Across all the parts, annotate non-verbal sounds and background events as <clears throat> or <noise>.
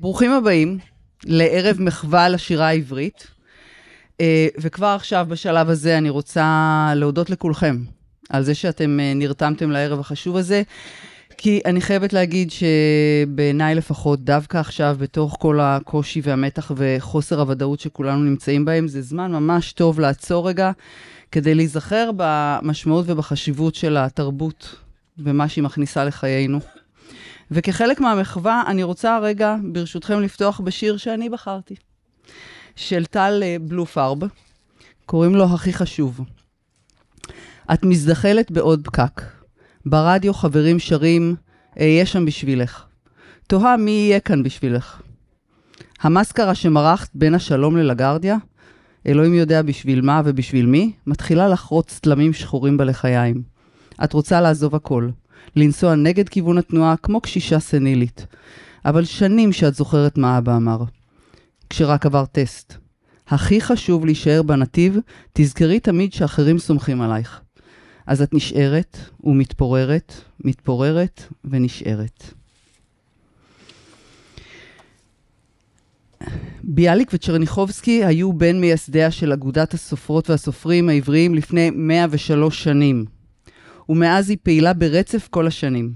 ברוכים הבאים לערב מחווה לשירה העברית, אה, וכבר עכשיו, בשלב הזה, אני רוצה להודות לכולכם על זה שאתם אה, נרתמתם לערב החשוב הזה. כי אני חייבת להגיד שבעיניי לפחות, דווקא עכשיו, בתוך כל הקושי והמתח וחוסר הוודאות שכולנו נמצאים בהם, זה זמן ממש טוב לעצור רגע כדי להיזכר במשמעות ובחשיבות של התרבות ומה שהיא מכניסה לחיינו. וכחלק מהמחווה, אני רוצה רגע, ברשותכם, לפתוח בשיר שאני בחרתי, של טל אה, בלופרב, קוראים לו הכי חשוב. את מזדחלת בעוד פקק. ברדיו חברים שרים, אהיה שם בשבילך. תוהה מי יהיה כאן בשבילך. המסקרה שמרחת בין השלום ללגרדיה, אלוהים יודע בשביל מה ובשביל מי, מתחילה לחרוץ תלמים שחורים בלחיים. את רוצה לעזוב הכל. לנסוע נגד כיוון התנועה כמו קשישה סנילית. אבל שנים שאת זוכרת מה אבא אמר. כשרק עבר טסט. הכי חשוב להישאר בנתיב, תזכרי תמיד שאחרים סומכים עלייך. אז את נשארת ומתפוררת, מתפוררת ונשארת. ביאליק וצ'רניחובסקי היו בין מייסדיה של אגודת הסופרות והסופרים העבריים לפני 103 שנים. ומאז היא פעילה ברצף כל השנים.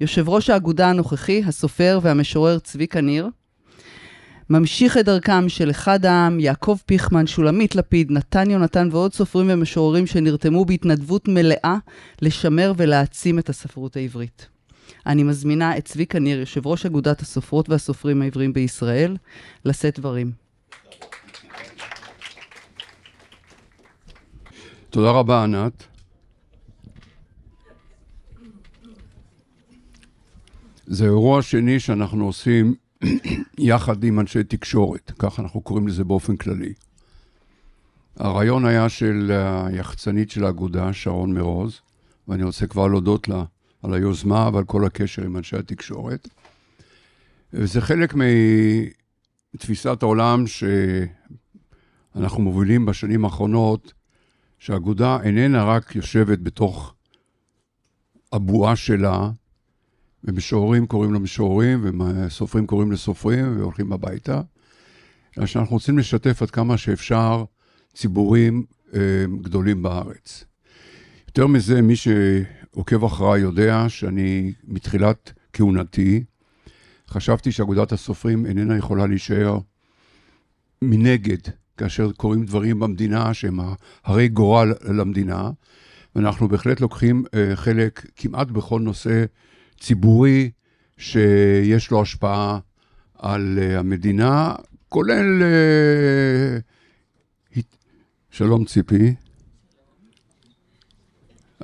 יושב ראש האגודה הנוכחי, הסופר והמשורר צביקה ניר, ממשיך את דרכם של אחד העם, יעקב פיכמן, שולמית לפיד, נתן יונתן ועוד סופרים ומשוררים שנרתמו בהתנדבות מלאה לשמר ולהעצים את הספרות העברית. אני מזמינה את צביקה ניר, יושב ראש אגודת הסופרות והסופרים העבריים בישראל, לשאת דברים. תודה רבה, ענת. זה אירוע שני שאנחנו עושים <clears throat> יחד עם אנשי תקשורת, כך אנחנו קוראים לזה באופן כללי. הרעיון היה של היחצנית של האגודה, שרון מרוז, ואני רוצה כבר להודות לה על היוזמה ועל כל הקשר עם אנשי התקשורת. וזה חלק מתפיסת העולם שאנחנו מובילים בשנים האחרונות, שהאגודה איננה רק יושבת בתוך הבועה שלה, ומשוררים קוראים למשוררים, וסופרים קוראים לסופרים, והולכים הביתה. אלא שאנחנו רוצים לשתף עד כמה שאפשר ציבורים אה, גדולים בארץ. יותר מזה, מי שעוקב אחריי יודע שאני מתחילת כהונתי, חשבתי שאגודת הסופרים איננה יכולה להישאר מנגד, כאשר קורים דברים במדינה שהם הרי גורל למדינה, ואנחנו בהחלט לוקחים אה, חלק כמעט בכל נושא ציבורי שיש לו השפעה על אה, המדינה, כולל... אה, שלום ציפי.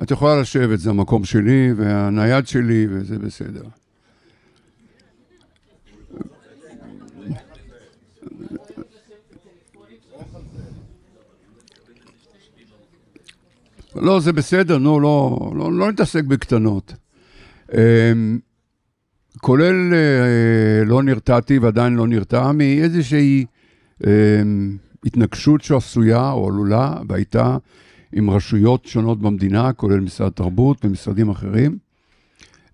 את יכולה לשבת, זה המקום שלי והנייד שלי וזה בסדר. לא, זה בסדר, נו, לא, לא, לא נתעסק בקטנות. אמ, כולל אה, לא נרתעתי ועדיין לא נרתע מאיזושהי אמ, התנגשות שעשויה או עלולה והייתה עם רשויות שונות במדינה, כולל משרד התרבות ומשרדים אחרים,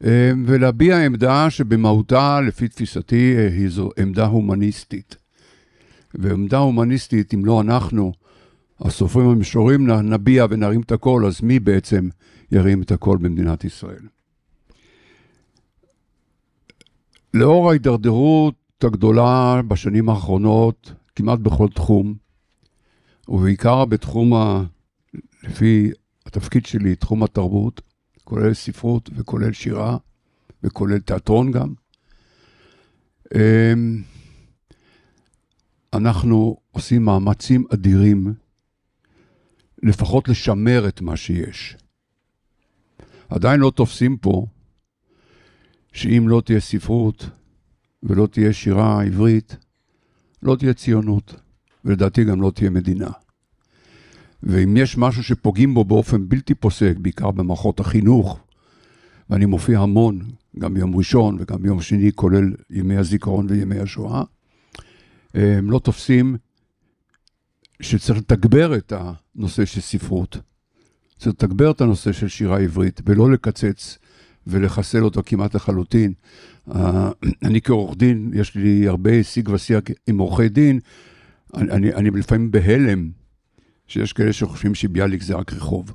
אמ, ולהביע עמדה שבמהותה, לפי תפיסתי, אה, היא זו עמדה הומניסטית. ועמדה הומניסטית, אם לא אנחנו, הסופרים המשוררים, נביע ונרים את הקול, אז מי בעצם ירים את הקול במדינת ישראל? לאור ההידרדרות הגדולה בשנים האחרונות, כמעט בכל תחום, ובעיקר בתחום, ה... לפי התפקיד שלי, תחום התרבות, כולל ספרות וכולל שירה וכולל תיאטרון גם, אמ, אנחנו עושים מאמצים אדירים לפחות לשמר את מה שיש. עדיין לא תופסים פה שאם לא תהיה ספרות ולא תהיה שירה עברית, לא תהיה ציונות, ולדעתי גם לא תהיה מדינה. ואם יש משהו שפוגעים בו באופן בלתי פוסק, בעיקר במערכות החינוך, ואני מופיע המון, גם ביום ראשון וגם ביום שני, כולל ימי הזיכרון וימי השואה, הם לא תופסים שצריך לתגבר את הנושא של ספרות. צריך לתגבר את הנושא של שירה עברית, ולא לקצץ ולחסל אותו כמעט לחלוטין. אה, אני כעורך דין, יש לי הרבה שיג ושיח עם עורכי דין, אני, אני, אני לפעמים בהלם שיש כאלה שחושבים שביאליק זה רק רחוב.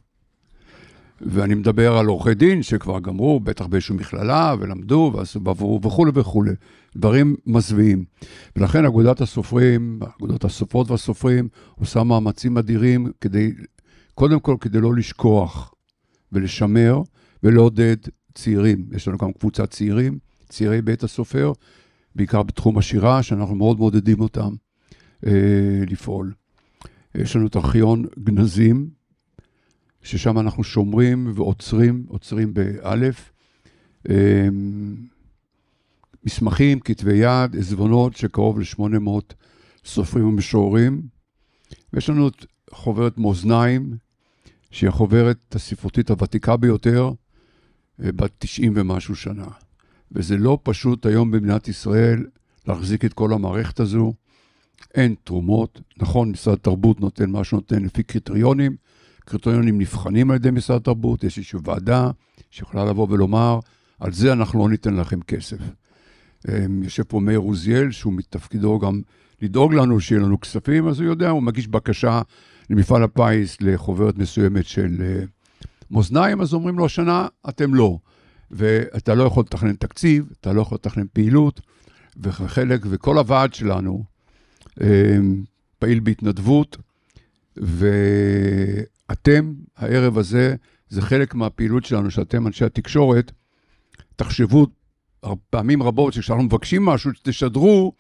ואני מדבר על עורכי דין שכבר גמרו, בטח באיזושהי מכללה, ולמדו, ועשו בעבור וכולי וכולי. דברים מזוויעים. ולכן אגודת הסופרים, אגודת הסופרות והסופרים, עושה מאמצים אדירים כדי, קודם כל כדי לא לשכוח ולשמר ולעודד צעירים, יש לנו גם קבוצת צעירים, צעירי בית הסופר, בעיקר בתחום השירה, שאנחנו מאוד מעודדים אותם אה, לפעול. יש לנו את ארכיון גנזים, ששם אנחנו שומרים ועוצרים, עוצרים באלף. אה, מסמכים, כתבי יד, עזבונות שקרוב ל-800 סופרים ומשוררים. ויש לנו את חוברת מאזניים, שהיא החוברת הספרותית הוותיקה ביותר, אה, בת 90 ומשהו שנה. וזה לא פשוט היום במדינת ישראל להחזיק את כל המערכת הזו. אין תרומות. נכון, משרד התרבות נותן מה שנותן לפי קריטריונים. קריטריונים נבחנים על ידי משרד התרבות, יש איזושהי ועדה שיכולה לבוא ולומר, על זה אנחנו לא ניתן לכם כסף. אמ, יושב פה מאיר עוזיאל, שהוא מתפקידו גם לדאוג לנו שיהיה לנו כספים, אז הוא יודע, הוא מגיש בקשה למפעל הפיס לחוברת מסוימת של אה, מאזניים, אז אומרים לו, השנה אתם לא. ואתה לא יכול לתכנן תקציב, אתה לא יכול לתכנן פעילות, וחלק, וכל הוועד שלנו אמ, פעיל בהתנדבות, ואתם, הערב הזה, זה חלק מהפעילות שלנו, שאתם, אנשי התקשורת, תחשבו פעמים רבות שכשאנחנו מבקשים משהו, שתשדרו,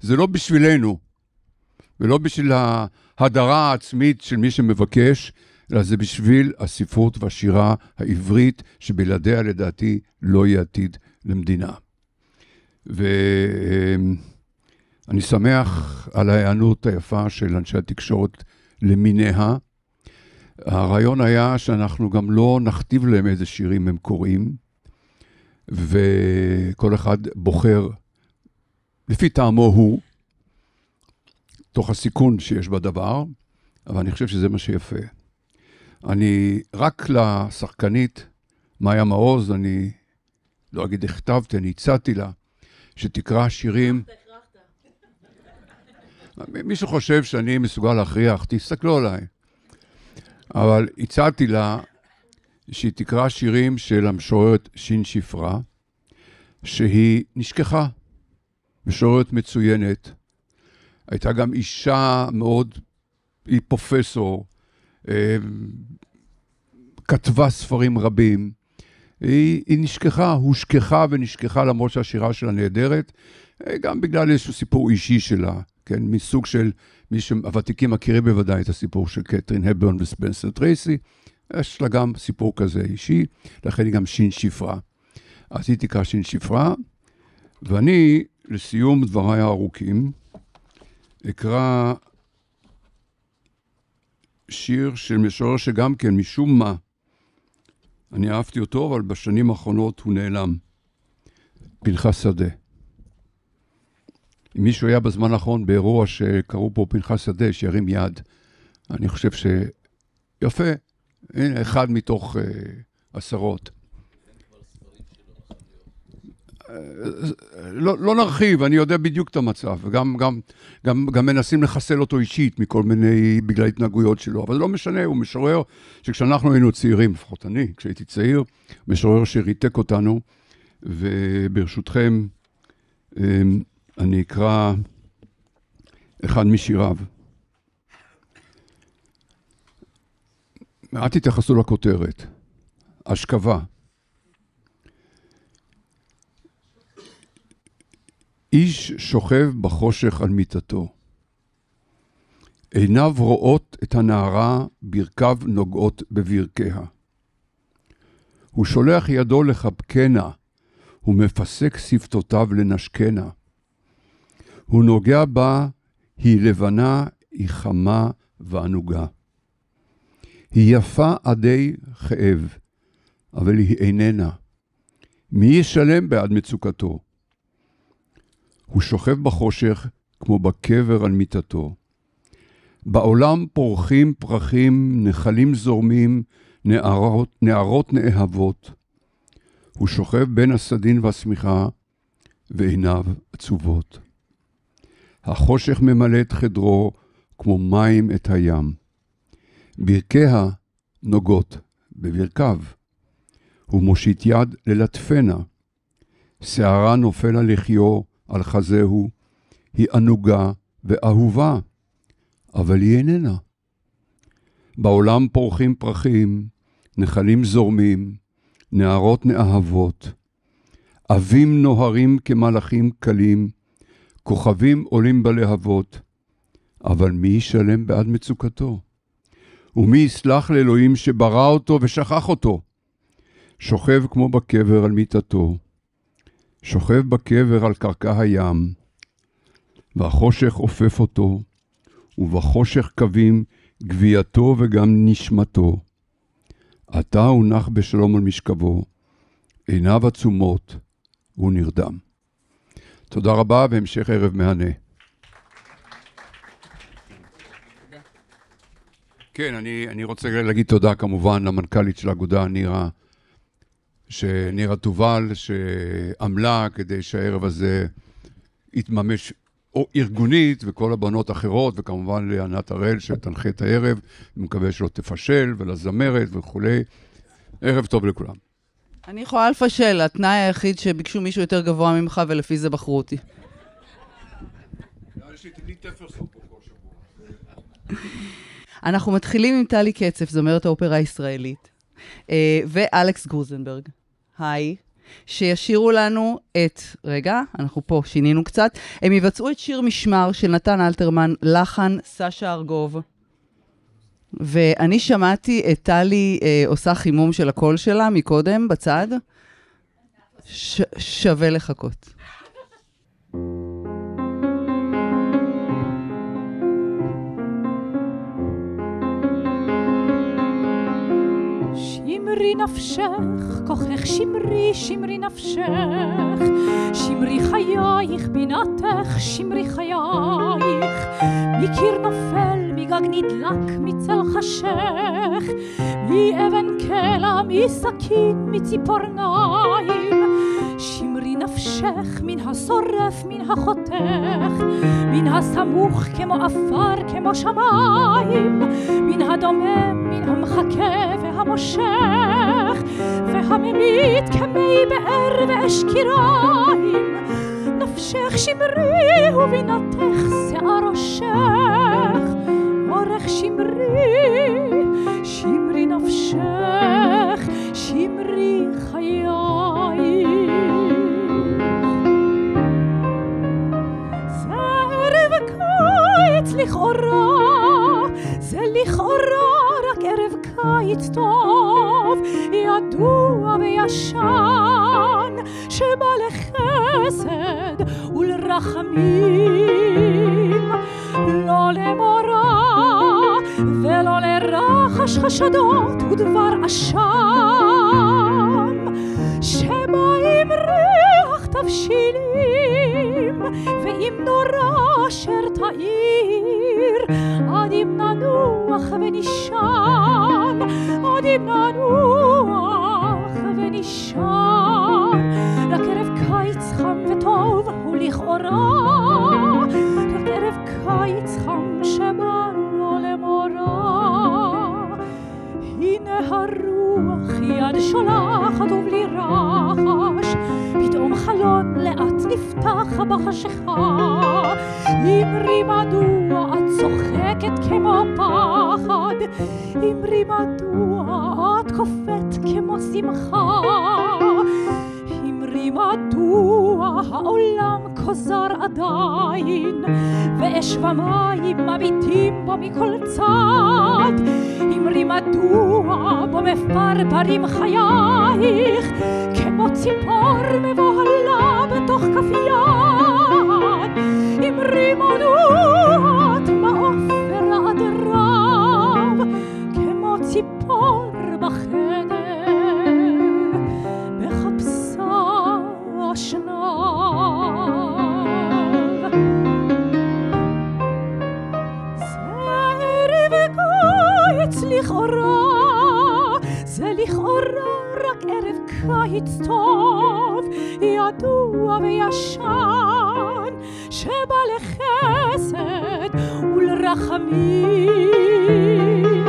זה לא בשבילנו, ולא בשביל ההדרה העצמית של מי שמבקש, אלא זה בשביל הספרות והשירה העברית, שבלעדיה לדעתי לא יהיה עתיד למדינה. ואני שמח על ההיענות היפה של אנשי התקשורת למיניה. הרעיון היה שאנחנו גם לא נכתיב להם איזה שירים הם קוראים, וכל אחד בוחר לפי טעמו הוא, תוך הסיכון שיש בדבר, אבל אני חושב שזה מה שיפה. אני, רק לשחקנית מאיה מעוז, אני לא אגיד הכתבתי, אני הצעתי לה שתקרא שירים. מישהו חושב שאני מסוגל להכריח, תסתכלו עליי. אבל הצעתי לה שהיא תקרא שירים של המשוררת שין שפרה, שהיא נשכחה, משוררת מצוינת. הייתה גם אישה מאוד, היא פרופסור, כתבה ספרים רבים. היא, היא נשכחה, הושכחה ונשכחה למרות שהשירה שלה נהדרת, אה, גם בגלל איזשהו סיפור אישי שלה, כן, מסוג של, מי שהוותיקים מכירים בוודאי את הסיפור של קטרין הבון וספנסר טרייסי, יש לה גם סיפור כזה אישי, לכן היא גם שין שפרה. אז היא תקרא שין שפרה, ואני, לסיום דבריי הארוכים, אקרא שיר של משורר שגם כן, משום מה, אני אהבתי אותו, אבל בשנים האחרונות הוא נעלם. פנחס שדה. אם מישהו היה בזמן האחרון באירוע שקראו פה פנחס שדה, שירים יד. אני חושב ש... יפה. הנה אחד מתוך uh, עשרות. אה, לא, לא נרחיב, אני יודע בדיוק את המצב, וגם גם, גם, גם מנסים לחסל אותו אישית מכל מיני, בגלל התנהגויות שלו, אבל זה לא משנה, הוא משורר שכשאנחנו היינו צעירים, לפחות אני, כשהייתי צעיר, משורר שריתק אותנו, וברשותכם, אמ, אני אקרא אחד משיריו. אל תתייחסו לכותרת, השכבה. איש שוכב בחושך על מיטתו. עיניו רואות את הנערה, ברכיו נוגעות בברכיה. הוא שולח ידו לחבקנה, מפסק שפתותיו לנשקנה. הוא נוגע בה, היא לבנה, היא חמה וענוגה. היא יפה עדי כאב, אבל היא איננה. מי ישלם בעד מצוקתו? הוא שוכב בחושך כמו בקבר על מיטתו. בעולם פורחים פרחים, נחלים זורמים, נערות, נערות נאהבות. הוא שוכב בין הסדין והשמיכה, ועיניו עצובות. החושך ממלא את חדרו כמו מים את הים. ברכיה נוגות בברכיו. הוא מושיט יד ללטפנה. שערה נופל על לחיו, על חזהו, היא ענוגה ואהובה, אבל היא איננה. בעולם פורחים פרחים, נחלים זורמים, נערות נאהבות, עבים נוהרים כמלאכים קלים, כוכבים עולים בלהבות, אבל מי ישלם בעד מצוקתו? ומי יסלח לאלוהים שברא אותו ושכח אותו? שוכב כמו בקבר על מיטתו, שוכב בקבר על קרקע הים, והחושך עופף אותו, ובחושך קווים גווייתו וגם נשמתו. עתה הוא נח בשלום על משכבו, עיניו עצומות, הוא נרדם. תודה רבה והמשך ערב מהנה. כן, אני, אני רוצה להגיד תודה כמובן למנכ"לית של האגודה, נירה. שנירה תובל, שעמלה כדי שהערב הזה יתממש או ארגונית, וכל הבנות אחרות, וכמובן לענת הראל שתנחה את הערב, אני מקווה שלא תפשל, ולזמרת וכולי. ערב טוב לכולם. אני יכולה לפשל, התנאי היחיד שביקשו מישהו יותר גבוה ממך, ולפי זה בחרו אותי. אנחנו מתחילים עם טלי קצף, זמרת האופרה הישראלית. אה, ואלכס גרוזנברג, היי. שישירו לנו את, רגע, אנחנו פה, שינינו קצת, הם יבצעו את שיר משמר של נתן אלתרמן, לחן סשה ארגוב. ואני שמעתי את טלי אה, עושה חימום של הקול שלה מקודם, בצד. ש- שווה לחכות. שמרי נפשך, כוחך שמרי, שמרי נפשך, שמרי חייך, בינתך, שמרי חייך. מקיר נופל, מגג נדלק, מצל חשך, מאבן קלע, מסכין, מציפורניים. שמרי נפשך, מן השורף, מן החותך. הסמוך כמו עפר, כמו שמיים, מן הדומם, מן המחכה והמושך, והממית כמי באר ואש קיריים, נפשך שמרי ובינתך שיער ראשך, אורך שמרי לכאורה, זה לכאורה רק ערב קיץ טוב, ידוע וישן, שבא לחסד ולרחמים, לא למורא ולא לרחש חשדות ודבר אשם, שבא עם ריח תבשילים ועם נורא אשר תאים עד אם ננוח ונישן, עד אם ננוח ונישן. רק ערב קיץ חם וטוב הוא לכאורה, רק ערב קיץ חם שבא לו למורה. הנה הרוח יד שולחת ובלי רחש, פתאום חלון לאט נפתח בחשיכה. אמרי מדוע צוחקת כמו פחד, אמרי מדוע את קופאת כמו שמחה, אמרי מדוע העולם חוזר עדיין, ואש ומים מביטים בו מכל צד, אמרי מדוע בו מפרפרים חייך, כמו ציפור מבוהלה בתוך כף יד, אמרי מדוע רחמים,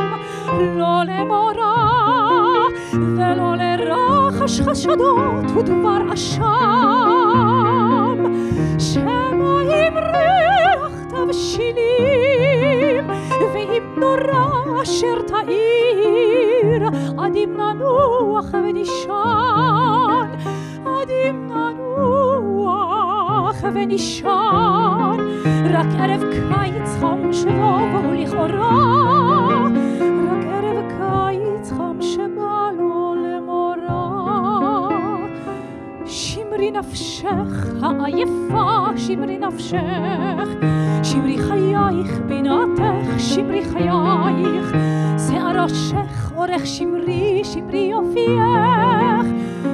לא למורא ולא לרחש חשדות ודבר אשם, שמא אם ריח תבשילים, ואם נורא אשר תאיר, עד אם ננוח ונישן, עד אם ננוח ונישן. רק ערב קיץ חם שבא והוא לכאורה, רק ערב קיץ חם שבא לו למורה. שמרי נפשך העייפה, שמרי נפשך, שמרי חייך בינתך, שמרי חייך, שערשך אורך שמרי, שמרי יופייך,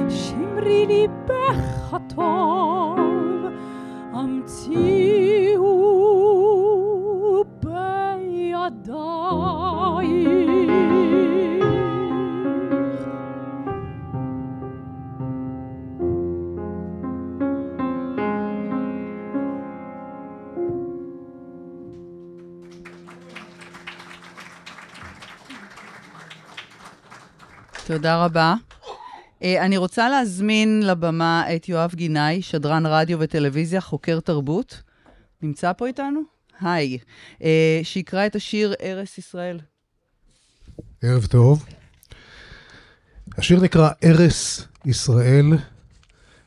שמרי ליבך הטוב. תודה רבה. אה, אני רוצה להזמין לבמה את יואב גינאי, שדרן רדיו וטלוויזיה, חוקר תרבות. נמצא פה איתנו? היי. אה, שיקרא את השיר "ארס ישראל". ערב טוב. השיר נקרא "ארס ישראל".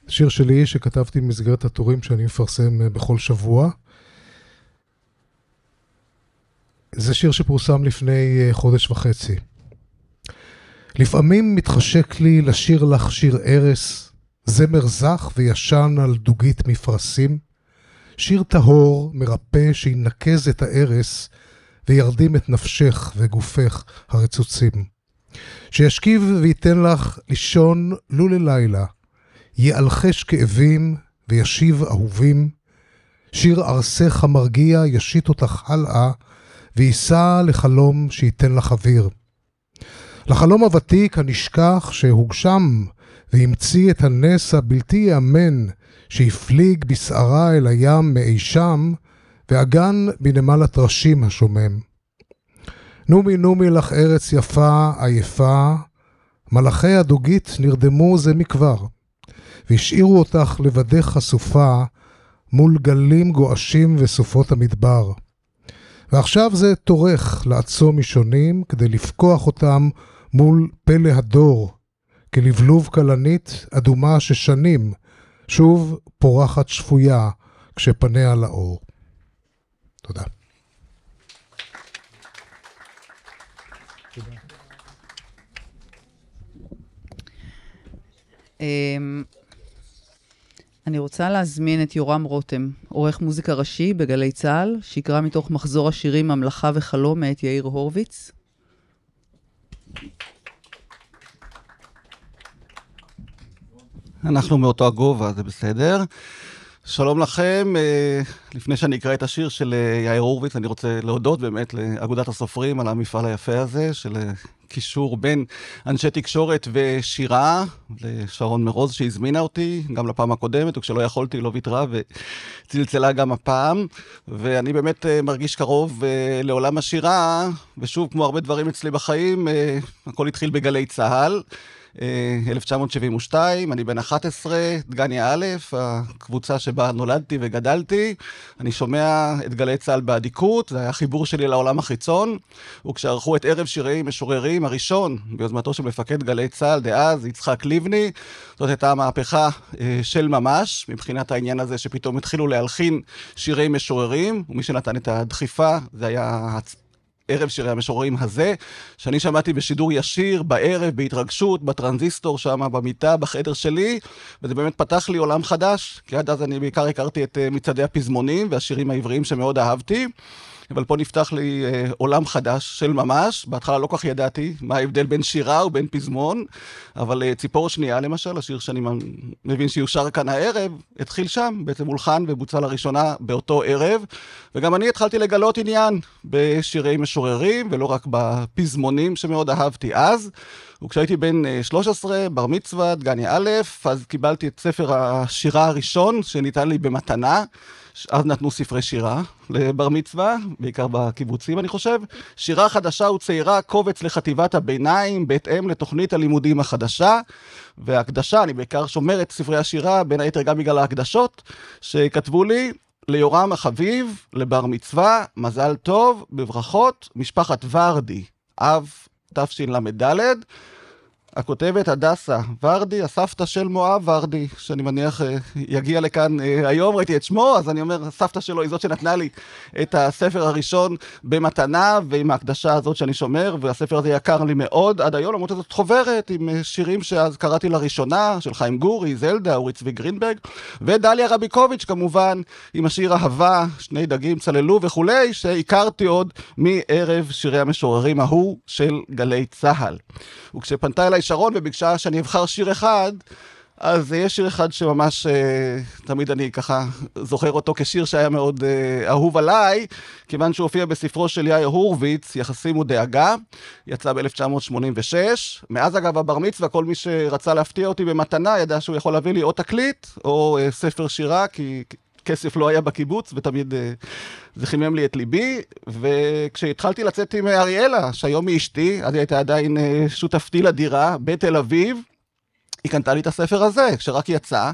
שיר שלי שכתבתי במסגרת הטורים שאני מפרסם אה, בכל שבוע. זה שיר שפורסם לפני חודש וחצי. לפעמים מתחשק לי לשיר לך שיר ערש, זמר זך וישן על דוגית מפרשים. שיר טהור, מרפא, שינקז את הערש וירדים את נפשך וגופך הרצוצים. שישכיב וייתן לך לישון לו ללילה, יאלחש כאבים וישיב אהובים. שיר ארסך המרגיע ישית אותך הלאה, ויישא לחלום שייתן לך אוויר. לחלום הוותיק הנשכח שהוגשם והמציא את הנס הבלתי ייאמן שהפליג בסערה אל הים מאי שם, ואגן בנמל הטרשים השומם. נומי נומי לך ארץ יפה, עייפה, מלאכי הדוגית נרדמו זה מכבר, והשאירו אותך לבדך חשופה מול גלים גועשים וסופות המדבר. ועכשיו זה תורך לעצום משונים כדי לפקוח אותם מול פלא הדור, כלבלוב כלנית אדומה ששנים, שוב פורחת שפויה כשפניה לאור. תודה. אמ, אני רוצה להזמין את יורם רותם, עורך מוזיקה ראשי בגלי צה"ל, שיקרא מתוך מחזור השירים "המלאכה וחלום" מאת יאיר הורוביץ. אנחנו מאותו הגובה, זה בסדר. שלום לכם, אה, לפני שאני אקרא את השיר של אה, יאיר הורוביץ, אני רוצה להודות באמת לאגודת הסופרים על המפעל היפה הזה, של אה, קישור בין אנשי תקשורת ושירה, לשרון מרוז שהזמינה אותי, גם לפעם הקודמת, וכשלא יכולתי היא לא ויתרה וצלצלה גם הפעם. ואני באמת אה, מרגיש קרוב אה, לעולם השירה, ושוב, כמו הרבה דברים אצלי בחיים, אה, הכל התחיל בגלי צה"ל. 1972, אה, אני בן 11, דגניה א', הקבוצה שבה נולדתי וגדלתי. אני שומע את גלי צה"ל באדיקות, זה היה חיבור שלי לעולם החיצון. וכשערכו את ערב שירי משוררים הראשון, ביוזמתו של מפקד גלי צה"ל דאז, יצחק לבני, זאת הייתה מהפכה אה, של ממש, מבחינת העניין הזה שפתאום התחילו להלחין שירי משוררים, ומי שנתן את הדחיפה זה היה... ערב שירי המשוררים הזה, שאני שמעתי בשידור ישיר, בערב, בהתרגשות, בטרנזיסטור שם, במיטה, בחדר שלי, וזה באמת פתח לי עולם חדש, כי עד אז אני בעיקר הכרתי את אה, מצעדי הפזמונים והשירים העבריים שמאוד אהבתי. אבל פה נפתח לי אה, עולם חדש של ממש. בהתחלה לא כך ידעתי מה ההבדל בין שירה ובין פזמון, אבל אה, ציפור שנייה, למשל, השיר שאני מבין שיושר כאן הערב, התחיל שם, בעצם הולחן ובוצע לראשונה באותו ערב, וגם אני התחלתי לגלות עניין בשירי משוררים, ולא רק בפזמונים שמאוד אהבתי אז. וכשהייתי בן 13, אה, בר מצווה, דגניה א', אז קיבלתי את ספר השירה הראשון שניתן לי במתנה. אז נתנו ספרי שירה לבר מצווה, בעיקר בקיבוצים אני חושב. שירה חדשה וצעירה, קובץ לחטיבת הביניים, בהתאם לתוכנית הלימודים החדשה. והקדשה, אני בעיקר שומר את ספרי השירה, בין היתר גם בגלל ההקדשות שכתבו לי. ליורם החביב, לבר מצווה, מזל טוב, בברכות, משפחת ורדי, אב תשל"ד, הכותבת הדסה ורדי, הסבתא של מואב ורדי, שאני מניח אה, יגיע לכאן אה, היום, ראיתי את שמו, אז אני אומר, הסבתא שלו היא זאת שנתנה לי את הספר הראשון במתנה, ועם ההקדשה הזאת שאני שומר, והספר הזה יקר לי מאוד עד היום, למרות שזאת חוברת עם אה, שירים שאז קראתי לראשונה, של חיים גורי, זלדה, אורי צבי גרינברג, ודליה רביקוביץ' כמובן, עם השיר אהבה, שני דגים צללו וכולי, שהכרתי עוד מערב שירי המשוררים ההוא של גלי צה"ל. וכשפנתה אליי שרון וביקשה שאני אבחר שיר אחד, אז אה, יש שיר אחד שממש אה, תמיד אני ככה זוכר אותו כשיר שהיה מאוד אה, אהוב עליי, כיוון שהוא הופיע בספרו של יאיר הורוביץ, יחסים ודאגה, יצא ב-1986. מאז אגב הבר מצווה, כל מי שרצה להפתיע אותי במתנה ידע שהוא יכול להביא לי או תקליט או ספר שירה, כי כסף לא היה בקיבוץ, ותמיד אה, זה חימם לי את ליבי. וכשהתחלתי לצאת עם אה, אריאלה, שהיום היא אשתי, אז היא הייתה עדיין אה, שותפתי לדירה בתל אביב, היא קנתה לי את הספר הזה, שרק יצא.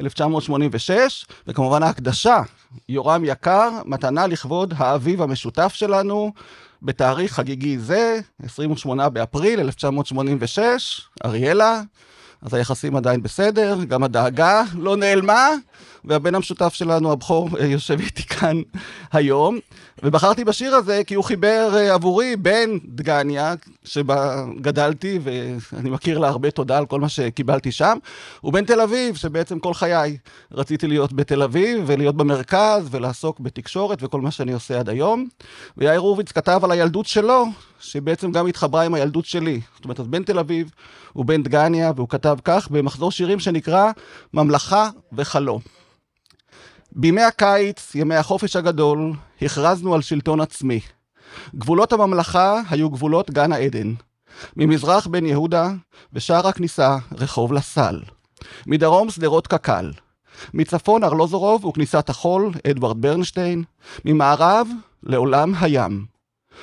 1986, וכמובן ההקדשה, יורם יקר, מתנה לכבוד האביב המשותף שלנו, בתאריך חגיגי זה, 28 באפריל 1986, אריאלה, אז היחסים עדיין בסדר, גם הדאגה לא נעלמה, והבן המשותף שלנו, הבכור, אה, יושב איתי כאן היום. ובחרתי בשיר הזה כי הוא חיבר אה, עבורי בין דגניה, שבה גדלתי, ואני מכיר לה הרבה תודה על כל מה שקיבלתי שם, ובין תל אביב, שבעצם כל חיי רציתי להיות בתל אביב, ולהיות במרכז, ולעסוק בתקשורת, וכל מה שאני עושה עד היום. ויאיר הורוביץ כתב על הילדות שלו, שבעצם גם התחברה עם הילדות שלי. זאת אומרת, אז בין תל אביב ובין דגניה, והוא כתב כך במחזור שירים שנקרא ממלכה וחלום. בימי הקיץ, ימי החופש הגדול, הכרזנו על שלטון עצמי. גבולות הממלכה היו גבולות גן העדן. ממזרח בן יהודה ושער הכניסה רחוב לסל. מדרום שדרות קק"ל. מצפון ארלוזורוב וכניסת החול, אדוארד ברנשטיין. ממערב, לעולם הים.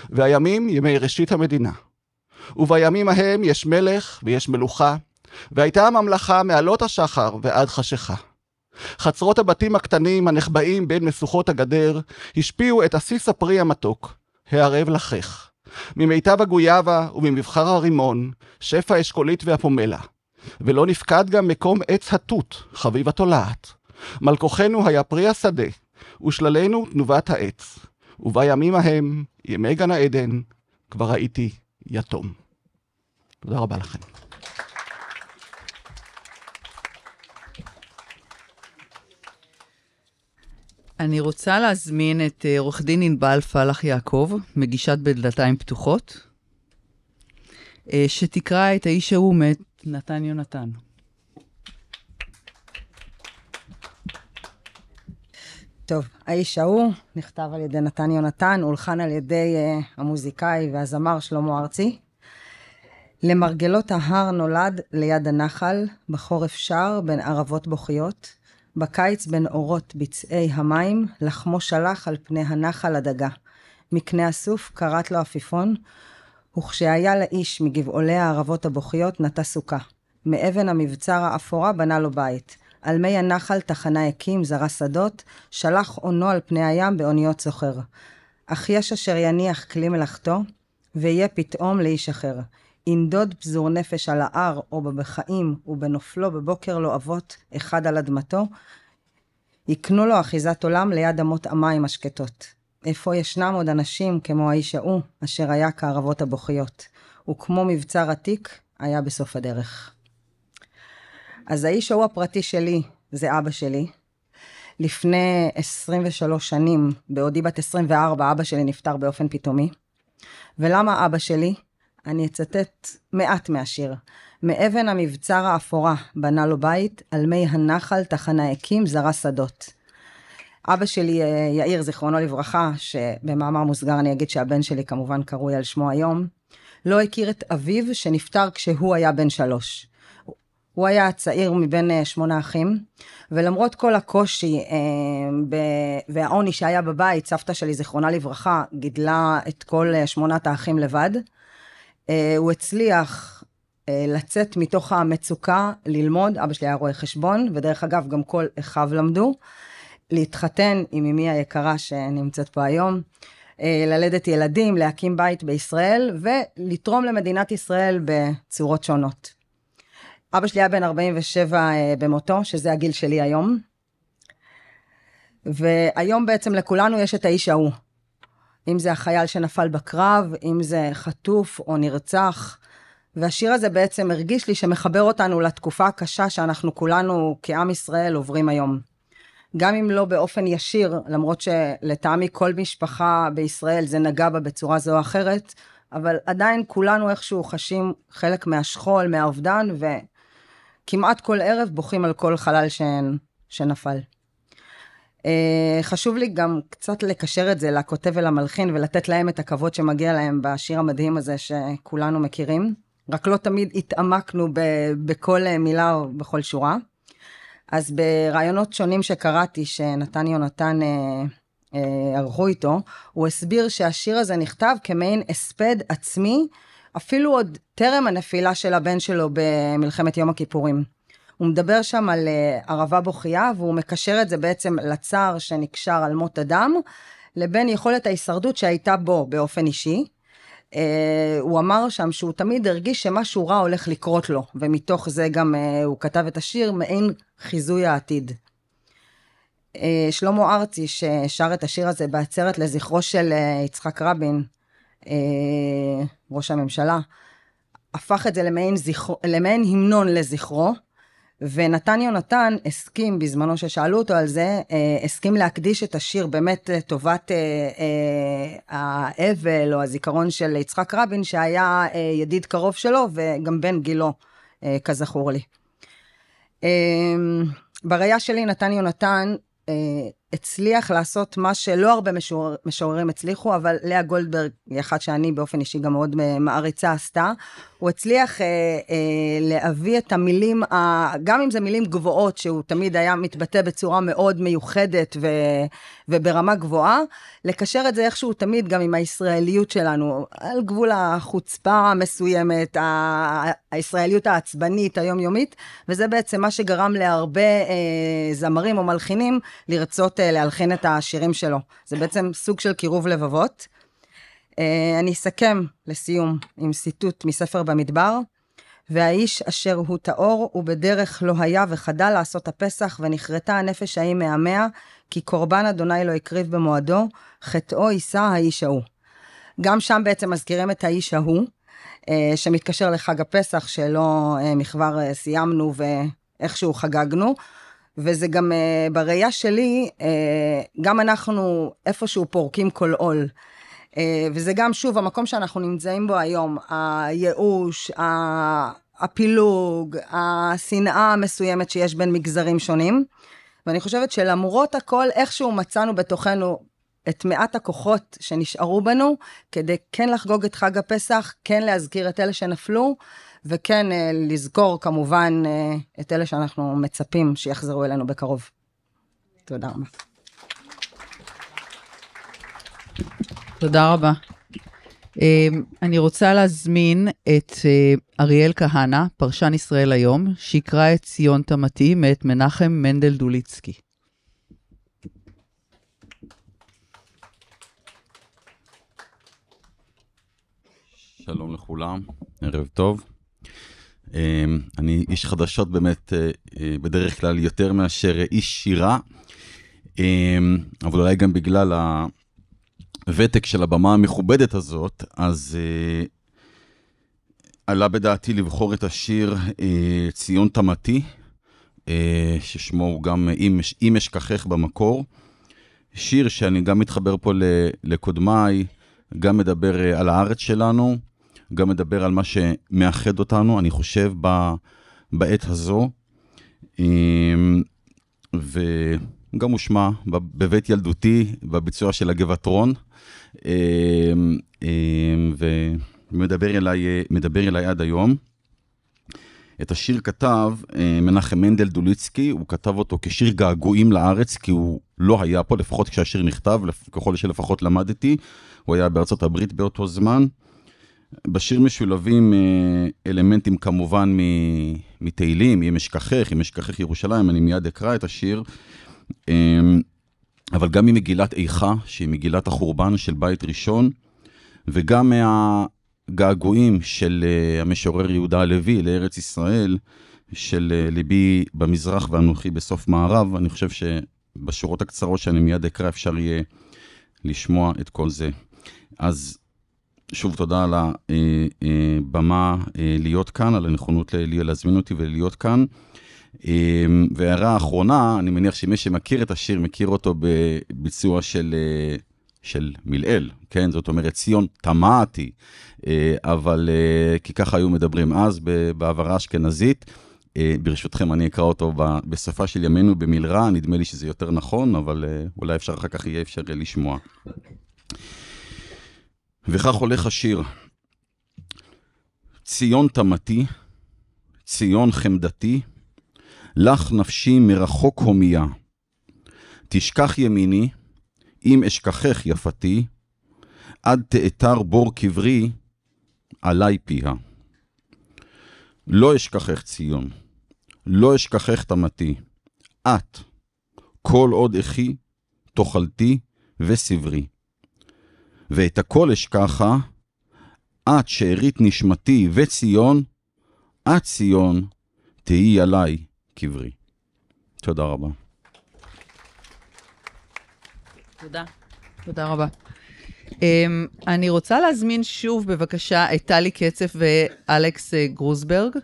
והימים ימי ראשית המדינה. ובימים ההם יש מלך ויש מלוכה, והייתה הממלכה מעלות השחר ועד חשיכה. חצרות הבתים הקטנים הנחבאים בין משוכות הגדר השפיעו את עסיס הפרי המתוק, הערב לחך, ממיטב הגויאבה וממבחר הרימון, שפע אשכולית והפומלה. ולא נפקד גם מקום עץ התות, חביב התולעת. מלכוחנו היה פרי השדה, ושללנו תנובת העץ. ובימים ההם, ימי גן העדן, כבר הייתי יתום. תודה רבה לכם. אני רוצה להזמין את אה, עורך דין ענבל פלח יעקב, מגישת בדלתיים פתוחות, אה, שתקרא את האיש ההוא מאת נתן יונתן. טוב, האיש ההוא נכתב על ידי נתן יונתן, הולחן על ידי uh, המוזיקאי והזמר שלמה ארצי. למרגלות ההר נולד ליד הנחל, בחורף שר בין ערבות בוכיות, בקיץ בין אורות בצעי המים, לחמו שלח על פני הנחל הדגה. מקנה הסוף קראת לו עפיפון, וכשהיה לאיש מגבעולי הערבות הבוכיות נטע סוכה. מאבן המבצר האפורה בנה לו בית. על מי הנחל תחנה הקים, זרע שדות, שלח אונו על פני הים באוניות סוחר. אך יש אשר יניח כלי מלאכתו, ויהיה פתאום לאיש אחר. ינדוד פזור נפש על ההר או בבחיים, ובנופלו בבוקר לא אבות אחד על אדמתו, יקנו לו אחיזת עולם ליד אמות המים השקטות. איפה ישנם עוד אנשים כמו האיש ההוא, אשר היה כערבות הבוכיות, וכמו מבצר עתיק, היה בסוף הדרך. אז האיש ההוא הפרטי שלי, זה אבא שלי. לפני 23 שנים, בעודי בת 24, אבא שלי נפטר באופן פתאומי. ולמה אבא שלי? אני אצטט מעט מהשיר. מאבן המבצר האפורה בנה לו בית, על מי הנחל תחנה הקים זרה שדות. אבא שלי, אה, יאיר, זיכרונו לברכה, שבמאמר מוסגר אני אגיד שהבן שלי כמובן קרוי על שמו היום, לא הכיר את אביו שנפטר כשהוא היה בן שלוש. הוא היה הצעיר מבין אה, שמונה אחים, ולמרות כל הקושי אה, ב- והעוני שהיה בבית, סבתא שלי, זיכרונה לברכה, גידלה את כל אה, שמונת האחים לבד. אה, הוא הצליח אה, לצאת מתוך המצוקה, ללמוד, אבא שלי היה רואה חשבון, ודרך אגב, גם כל אחיו למדו, להתחתן עם אמי היקרה שנמצאת פה היום, אה, ללדת ילדים, להקים בית בישראל, ולתרום למדינת ישראל בצורות שונות. אבא שלי היה בן 47 במותו, שזה הגיל שלי היום. והיום בעצם לכולנו יש את האיש ההוא. אם זה החייל שנפל בקרב, אם זה חטוף או נרצח. והשיר הזה בעצם הרגיש לי שמחבר אותנו לתקופה הקשה שאנחנו כולנו כעם ישראל עוברים היום. גם אם לא באופן ישיר, למרות שלטעמי כל משפחה בישראל זה נגע בה בצורה זו או אחרת, אבל עדיין כולנו איכשהו חשים חלק מהשכול, מהאובדן, וכמעט כל ערב בוכים על כל חלל ש... שנפל. אה, חשוב לי גם קצת לקשר את זה לכותב ולמלחין ולתת להם את הכבוד שמגיע להם בשיר המדהים הזה שכולנו מכירים. רק לא תמיד התעמקנו ב- בכל אה, מילה או בכל שורה. אז ברעיונות שונים שקראתי, שנתן יונתן אה, אה, ערכו איתו, הוא הסביר שהשיר הזה נכתב כמעין הספד עצמי, אפילו עוד טרם הנפילה של הבן שלו במלחמת יום הכיפורים. הוא מדבר שם על אה, ערבה בוכייה, והוא מקשר את זה בעצם לצער שנקשר על מות אדם, לבין יכולת ההישרדות שהייתה בו באופן אישי. Uh, הוא אמר שם שהוא תמיד הרגיש שמשהו רע הולך לקרות לו, ומתוך זה גם uh, הוא כתב את השיר מעין חיזוי העתיד. Uh, שלמה ארצי, ששר את השיר הזה בעצרת לזכרו של uh, יצחק רבין, uh, ראש הממשלה, הפך את זה למעין, זכר, למעין המנון לזכרו, ונתן יונתן הסכים, בזמנו ששאלו אותו על זה, אה, הסכים להקדיש את השיר באמת לטובת אה, אה, האבל או הזיכרון של יצחק רבין, שהיה ידיד קרוב שלו וגם בן גילו, כזכור לי. בראייה שלי, נתן יונתן הצליח לעשות מה שלא הרבה משורר, משוררים הצליחו, אבל לאה גולדברג היא אחת שאני באופן אישי גם מאוד מעריצה עשתה. הוא הצליח אה, אה, להביא את המילים, ה... גם אם זה מילים גבוהות, שהוא תמיד היה מתבטא בצורה מאוד מיוחדת ו... וברמה גבוהה, לקשר את זה איכשהו תמיד גם עם הישראליות שלנו, על גבול החוצפה המסוימת, ה... הישראליות העצבנית היומיומית, וזה בעצם מה שגרם להרבה אה, זמרים או מלחינים לרצות אה, להלחין את השירים שלו. זה בעצם סוג של קירוב לבבות. אה, אני אסכם לסיום עם ציטוט מספר במדבר. והאיש אשר הוא טהור, בדרך לא היה וחדל לעשות הפסח, ונכרתה הנפש ההיא מעמיה, כי קורבן אדוני לא הקריב במועדו, חטאו יישא האיש ההוא. גם שם בעצם מזכירים את האיש ההוא, אה, שמתקשר לחג הפסח, שלא אה, מכבר סיימנו ואיכשהו חגגנו. וזה גם בראייה שלי, גם אנחנו איפשהו פורקים כל עול. אה, וזה גם, שוב, המקום שאנחנו נמצאים בו היום, הייאוש, הפילוג, השנאה המסוימת שיש בין מגזרים שונים. ואני חושבת שלמרות הכל, איכשהו מצאנו בתוכנו את מעט הכוחות שנשארו בנו, כדי כן לחגוג את חג הפסח, כן להזכיר את אלה שנפלו, וכן אה, לזכור כמובן אה, את אלה שאנחנו מצפים שיחזרו אלינו בקרוב. תודה רבה. תודה רבה. אמ, אני רוצה להזמין את אה, אריאל כהנא, פרשן ישראל היום, שיקרא את ציון תמתי מאת מנחם מנדל דוליצקי. שלום לכולם, ערב טוב. אמ, אני איש חדשות באמת, אה, אה, בדרך כלל יותר מאשר איש שירה, אמ, אבל אולי גם בגלל ה... הוותק של הבמה המכובדת הזאת, אז אה, עלה בדעתי לבחור את השיר אה, ציון תמתי, אה, ששמו הוא גם אם, אם אשכחך במקור. שיר שאני גם מתחבר פה ל, לקודמיי, גם מדבר אה, על הארץ שלנו, גם מדבר על מה שמאחד אותנו, אני חושב, ב, בעת הזו. אה, וגם הושמע בבית ילדותי, בביצוע של רון. אמ, אמ, ומדבר אליי, אליי עד היום. את השיר כתב אה, מנחם מנדל דוליצקי, הוא כתב אותו כשיר געגועים לארץ, כי הוא לא היה פה, לפחות כשהשיר נכתב, ככל שלפחות למדתי, הוא היה בארצות הברית באותו זמן. בשיר משולבים אה, אלמנטים כמובן מתהילים, אם אשכחך, אם אשכחך ירושלים, אני מיד אקרא את השיר. אמ, אבל גם ממגילת איכה, שהיא מגילת החורבן של בית ראשון, וגם מהגעגועים של אה, המשורר יהודה הלוי לארץ ישראל, של אה, ליבי במזרח ואנוכי בסוף מערב, אני חושב שבשורות הקצרות שאני מיד אקרא אפשר יהיה לשמוע את כל זה. אז שוב תודה על הבמה אה, להיות כאן, על הנכונות להזמין אותי ולהיות כאן. אמ, והערה אחרונה, אני מניח שמי שמכיר את השיר, מכיר אותו בביצוע של, אה, של מילאל, כן? זאת אומרת, ציון טמאתי, אה, אבל אה, כי ככה היו מדברים אז בהעברה אשכנזית. ברשותכם, אני אקרא אותו בשפה של ימינו במלרע, נדמה לי שזה יותר נכון, אבל אולי אפשר אחר כך יהיה אפשר לשמוע. וכך הולך השיר. ציון תמתי, ציון חמדתי, לך נפשי מרחוק הומייה. תשכח ימיני, אם אשכחך יפתי, עד תאתר בור קברי, עלי פיה. לא אשכחך ציון, לא אשכחך תמתי, את, כל עוד אחי, תאכלתי וסברי. ואת הכל אשכחה, את שארית נשמתי וציון, את ציון, תהי עלי קברי. תודה רבה. תודה. תודה רבה. Um, אני רוצה להזמין שוב, בבקשה, את טלי קצף ואלכס אה, גרוסברג,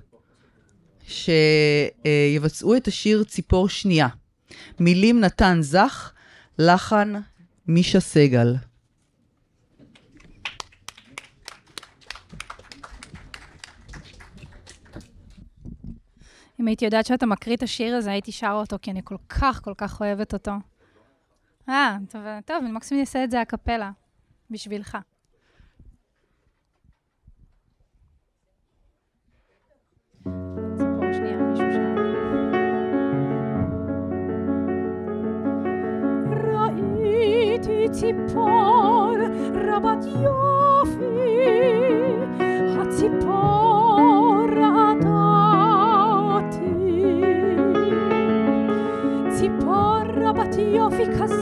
שיבצעו אה, את השיר ציפור שנייה. מילים נתן זך, לחן מישה סגל. אם הייתי יודעת שאתה מקריא את השיר הזה, הייתי שרה אותו, כי אני כל כך, כל כך אוהבת אותו. אה, טוב, טוב, אני מקסימום אעשה את זה הקפלה, בשבילך. ציפור רבת יופי, הציפור but your because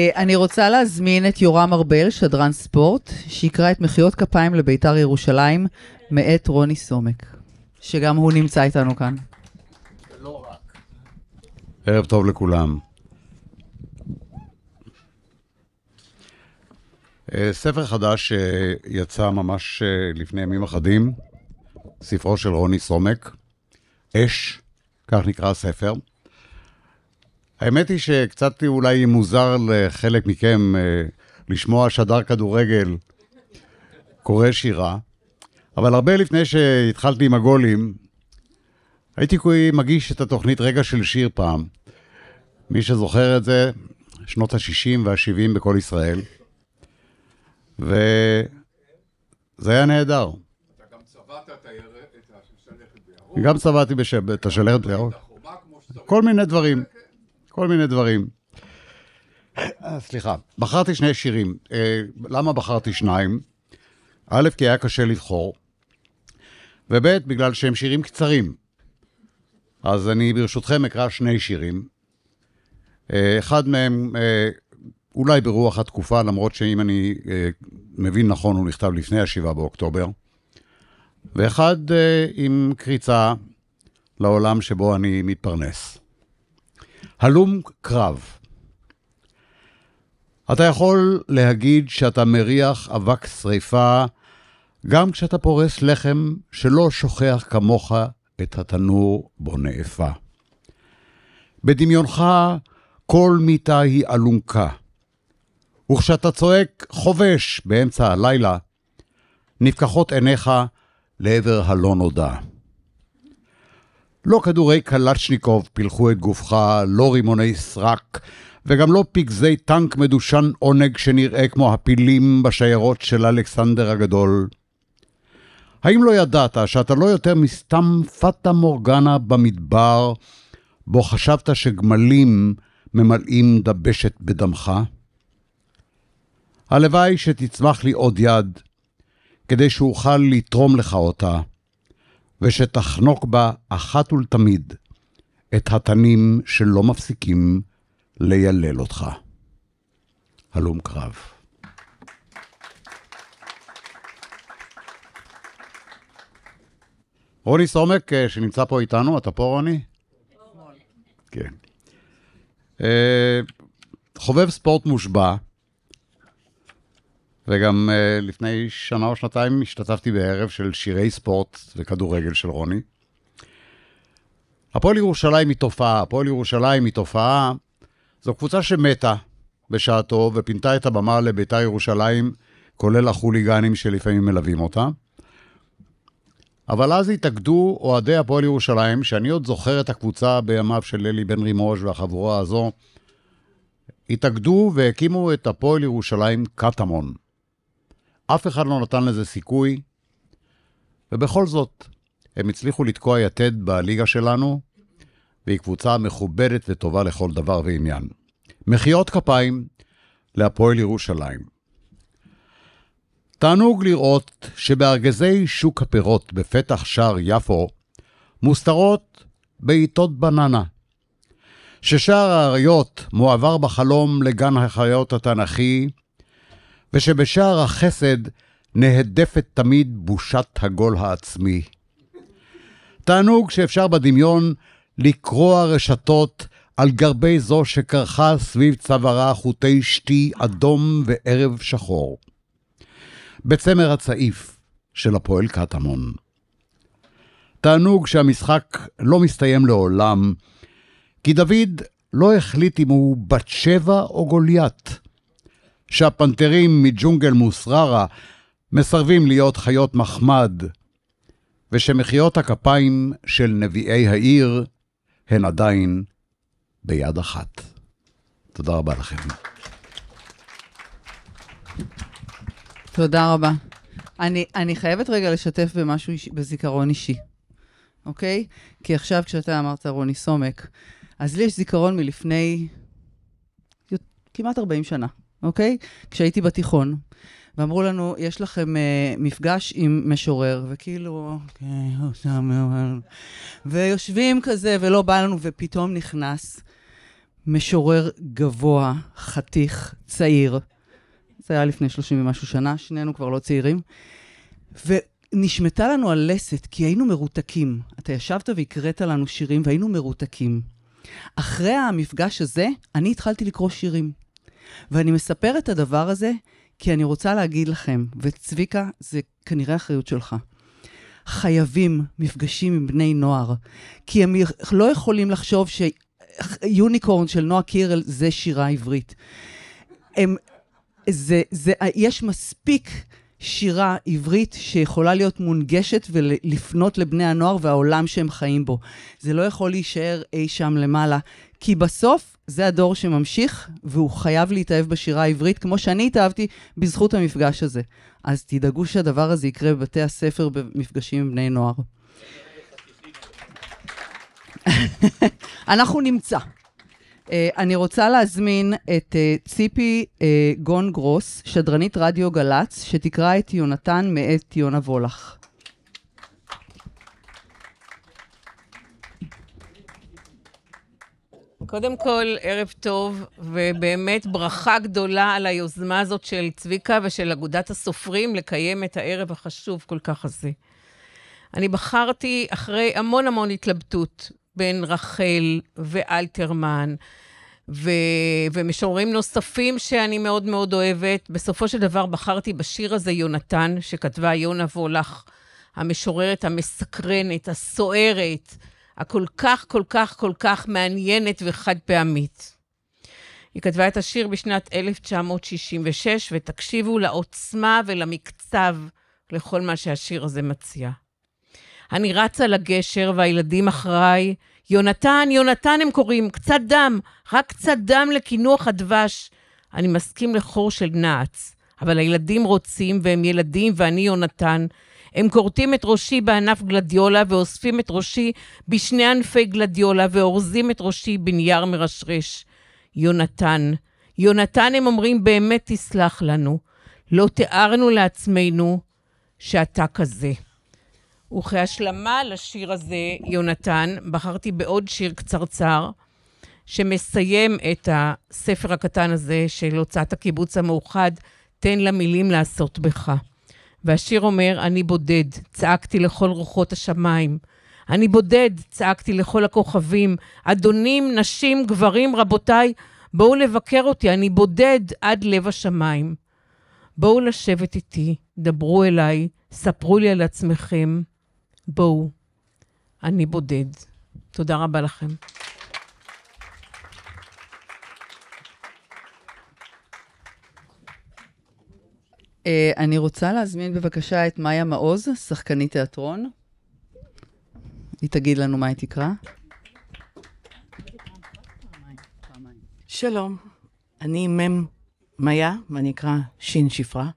אה, אני רוצה להזמין את יורם ארבל, שדרן ספורט, שיקרא את מחיאות כפיים לביתר ירושלים מאת רוני סומק, שגם הוא נמצא איתנו כאן. לא רק. ערב טוב לכולם. אה, ספר חדש שיצא אה, ממש לפני ימים אחדים, ספרו של רוני סומק, אש, כך נקרא הספר. האמת היא שקצת אולי מוזר לחלק מכם אה, לשמוע שדר כדורגל קורא שירה, אבל הרבה לפני שהתחלתי עם הגולים, הייתי מגיש את התוכנית רגע של שיר פעם. מי שזוכר את זה, שנות ה-60 וה-70 בכל ישראל, וזה היה נהדר. אתה גם צבעת את השלכת בירוק. גם צבעתי את השלכת בירוק. כל מיני דברים. כן, כל מיני דברים. אה, סליחה, בחרתי שני שירים. אה, למה בחרתי שניים? א', כי היה קשה לבחור, וב', בגלל שהם שירים קצרים. אז אני ברשותכם אקרא שני שירים. אה, אחד מהם אולי ברוח התקופה, למרות שאם אני מבין נכון, הוא נכתב לפני ה-7 באוקטובר. ואחד עם קריצה לעולם שבו אני מתפרנס. הלום קרב. אתה יכול להגיד שאתה מריח אבק שריפה גם כשאתה פורס לחם שלא שוכח כמוך את התנור בו נאפה. בדמיונך כל מיטה היא אלונקה, וכשאתה צועק חובש באמצע הלילה, נפקחות עיניך לעבר הלא נודע. לא כדורי קלצ'ניקוב פילחו את גופך, לא רימוני סרק, וגם לא פגזי טנק מדושן עונג שנראה כמו הפילים בשיירות של אלכסנדר הגדול. האם לא ידעת שאתה לא יותר מסתם פטה מורגנה במדבר, בו חשבת שגמלים ממלאים דבשת בדמך? הלוואי שתצמח לי עוד יד, כדי שאוכל לתרום לך אותה. ושתחנוק בה אחת ולתמיד את התנים שלא מפסיקים לילל אותך. הלום קרב. רוני סומק, אה, שנמצא פה איתנו, אתה פה רוני? כן. אה, חובב ספורט מושבע, וגם uh, לפני שנה או שנתיים השתתפתי בערב של שירי ספורט וכדורגל של רוני. הפועל ירושלים היא תופעה, הפועל ירושלים היא תופעה. זו קבוצה שמתה בשעתו ופינתה את הבמה לביתר ירושלים, כולל החוליגנים שלפעמים מלווים אותה. אבל אז התאגדו אוהדי הפועל ירושלים, שאני עוד זוכר את הקבוצה בימיו של אלי בן רימוש והחבורה הזו, התאגדו והקימו את הפועל ירושלים קטמון. אף אחד לא נתן לזה סיכוי, ובכל זאת, הם הצליחו לתקוע יתד בליגה שלנו, והיא קבוצה מכובדת וטובה לכל דבר ועניין. מחיאות כפיים להפועל ירושלים. תענוג לראות שבארגזי שוק הפירות בפתח שער יפו מוסתרות בעיטות בננה, ששער האריות מועבר בחלום לגן החיות התנ"כי ושבשער החסד נהדפת תמיד בושת הגול העצמי. תענוג שאפשר בדמיון לקרוע רשתות על גרבי זו שקרחה סביב צווארה חוטי שתי אדום וערב שחור. בצמר הצעיף של הפועל קטמון. תענוג שהמשחק לא מסתיים לעולם, כי דוד לא החליט אם הוא בת שבע או גוליית. שהפנתרים מג'ונגל מוסררה מסרבים להיות חיות מחמד, ושמחיאות הכפיים של נביאי העיר הן עדיין ביד אחת. תודה רבה לכם. תודה רבה. אני, אני חייבת רגע לשתף במשהו, איש, בזיכרון אישי, אוקיי? כי עכשיו כשאתה אמרת רוני סומק, אז לי יש זיכרון מלפני כמעט 40 שנה. אוקיי? כשהייתי בתיכון. ואמרו לנו, יש לכם uh, מפגש עם משורר, וכאילו, אוקיי, הוא שם, ויושבים כזה, ולא בא לנו, ופתאום נכנס משורר גבוה, חתיך, צעיר. זה היה לפני 30 ומשהו שנה, שנינו כבר לא צעירים. ונשמטה לנו הלסת, כי היינו מרותקים. אתה ישבת והקראת לנו שירים, והיינו מרותקים. אחרי המפגש הזה, אני התחלתי לקרוא שירים. ואני מספר את הדבר הזה כי אני רוצה להגיד לכם, וצביקה, זה כנראה אחריות שלך. חייבים מפגשים עם בני נוער, כי הם לא יכולים לחשוב שיוניקורן של נועה קירל זה שירה עברית. הם, זה, זה, יש מספיק שירה עברית שיכולה להיות מונגשת ולפנות לבני הנוער והעולם שהם חיים בו. זה לא יכול להישאר אי שם למעלה, כי בסוף זה הדור שממשיך, והוא חייב להתאהב בשירה העברית, כמו שאני התאהבתי בזכות המפגש הזה. אז תדאגו שהדבר הזה יקרה בבתי הספר במפגשים עם בני נוער. <laughs> אנחנו נמצא. אה, אני רוצה להזמין את אה, ציפי אה, גון גרוס, שדרנית רדיו גל"צ, שתקרא את יונתן מאת יונה וולך. קודם כל, ערב טוב, ובאמת ברכה גדולה על היוזמה הזאת של צביקה ושל אגודת הסופרים לקיים את הערב החשוב כל כך הזה. אני בחרתי, אחרי המון המון התלבטות, בין רחל ואלתרמן, ו... ומשוררים נוספים שאני מאוד מאוד אוהבת. בסופו של דבר בחרתי בשיר הזה יונתן, שכתבה יונה וולך, המשוררת המסקרנת, הסוערת, הכל כך, כל כך, כל כך מעניינת וחד פעמית. היא כתבה את השיר בשנת 1966, ותקשיבו לעוצמה ולמקצב לכל מה שהשיר הזה מציע. אני רצה לגשר והילדים אחריי. יונתן, יונתן הם קוראים, קצת דם, רק קצת דם לקינוח הדבש. אני מסכים לחור של נעץ, אבל הילדים רוצים והם ילדים ואני יונתן. הם כורתים את ראשי בענף גלדיולה ואוספים את ראשי בשני ענפי גלדיולה ואורזים את ראשי בנייר מרשרש. יונתן, יונתן, הם אומרים, באמת תסלח לנו. לא תיארנו לעצמנו שאתה כזה. וכהשלמה לשיר הזה, יונתן, בחרתי בעוד שיר קצרצר, שמסיים את הספר הקטן הזה של הוצאת הקיבוץ המאוחד, תן למילים לעשות בך. והשיר אומר, אני בודד, צעקתי לכל רוחות השמיים. אני בודד, צעקתי לכל הכוכבים. אדונים, נשים, גברים, רבותיי, בואו לבקר אותי, אני בודד עד לב השמיים. בואו לשבת איתי, דברו אליי, ספרו לי על עצמכם. בואו, אני בודד. תודה רבה לכם. אה, אני רוצה להזמין בבקשה את מאיה מעוז, שחקנית תיאטרון. היא תגיד לנו מה היא תקרא. שלום, אני מ' מאיה, ואני אקרא ש' שפרה.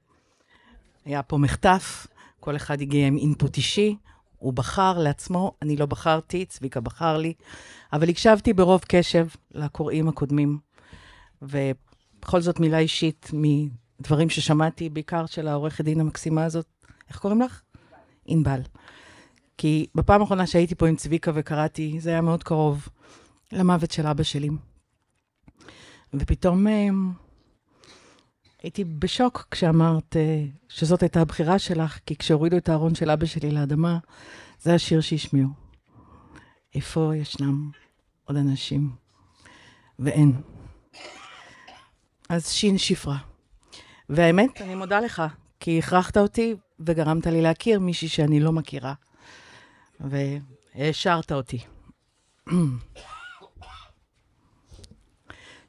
היה פה מחטף, כל אחד הגיע עם אינפוט אישי. הוא בחר לעצמו, אני לא בחרתי, צביקה בחר לי, אבל הקשבתי ברוב קשב לקוראים הקודמים. ובכל זאת מילה אישית מדברים ששמעתי, בעיקר של העורכת דין המקסימה הזאת, איך קוראים לך? ענבל. כי בפעם האחרונה שהייתי פה עם צביקה וקראתי, זה היה מאוד קרוב למוות של אבא שלי. ופתאום אה, הייתי בשוק כשאמרת אה, שזאת הייתה הבחירה שלך, כי כשהורידו את הארון של אבא שלי לאדמה, זה השיר שהשמיעו. איפה ישנם עוד אנשים? ואין. אז שין שפרה. והאמת, אני מודה לך, כי הכרחת אותי וגרמת לי להכיר מישהי שאני לא מכירה. והעשרת אותי. <clears throat>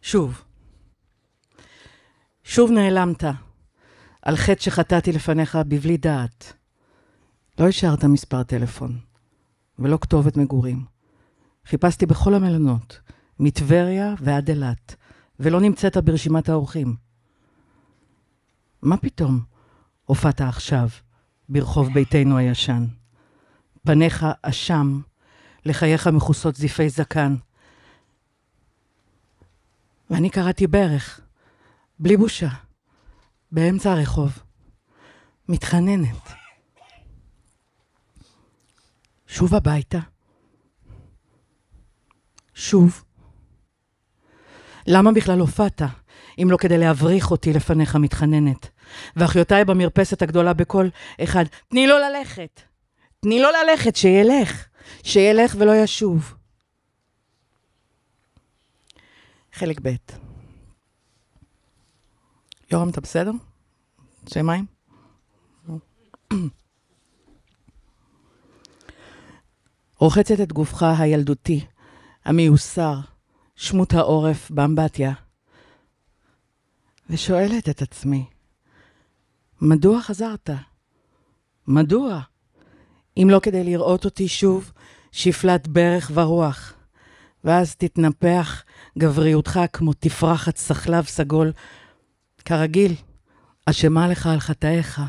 שוב, שוב נעלמת, על חטא שחטאתי לפניך בבלי דעת. לא השארת מספר טלפון, ולא כתובת מגורים. חיפשתי בכל המלונות, מטבריה ועד אילת, ולא נמצאת ברשימת האורחים. מה פתאום הופעת עכשיו ברחוב ביתנו הישן? פניך אשם, לחייך מכוסות זיפי זקן. ואני קראתי ברך. בלי בושה, באמצע הרחוב, מתחננת. שוב הביתה. שוב. למה בכלל הופעת, אם לא כדי להבריך אותי לפניך מתחננת? ואחיותיי במרפסת הגדולה בקול אחד, תני לו ללכת. תני לו ללכת, שילך. שילך ולא ישוב. חלק ב' יורם, אתה בסדר? שי מים? רוחצת את גופך הילדותי, המיוסר, שמות העורף באמבטיה, ושואלת את עצמי, מדוע חזרת? מדוע? אם לא כדי לראות אותי שוב, שפלת ברך ורוח. ואז תתנפח גבריותך כמו תפרחת סחלב סגול כרגיל, אשמה לך על חטאיך.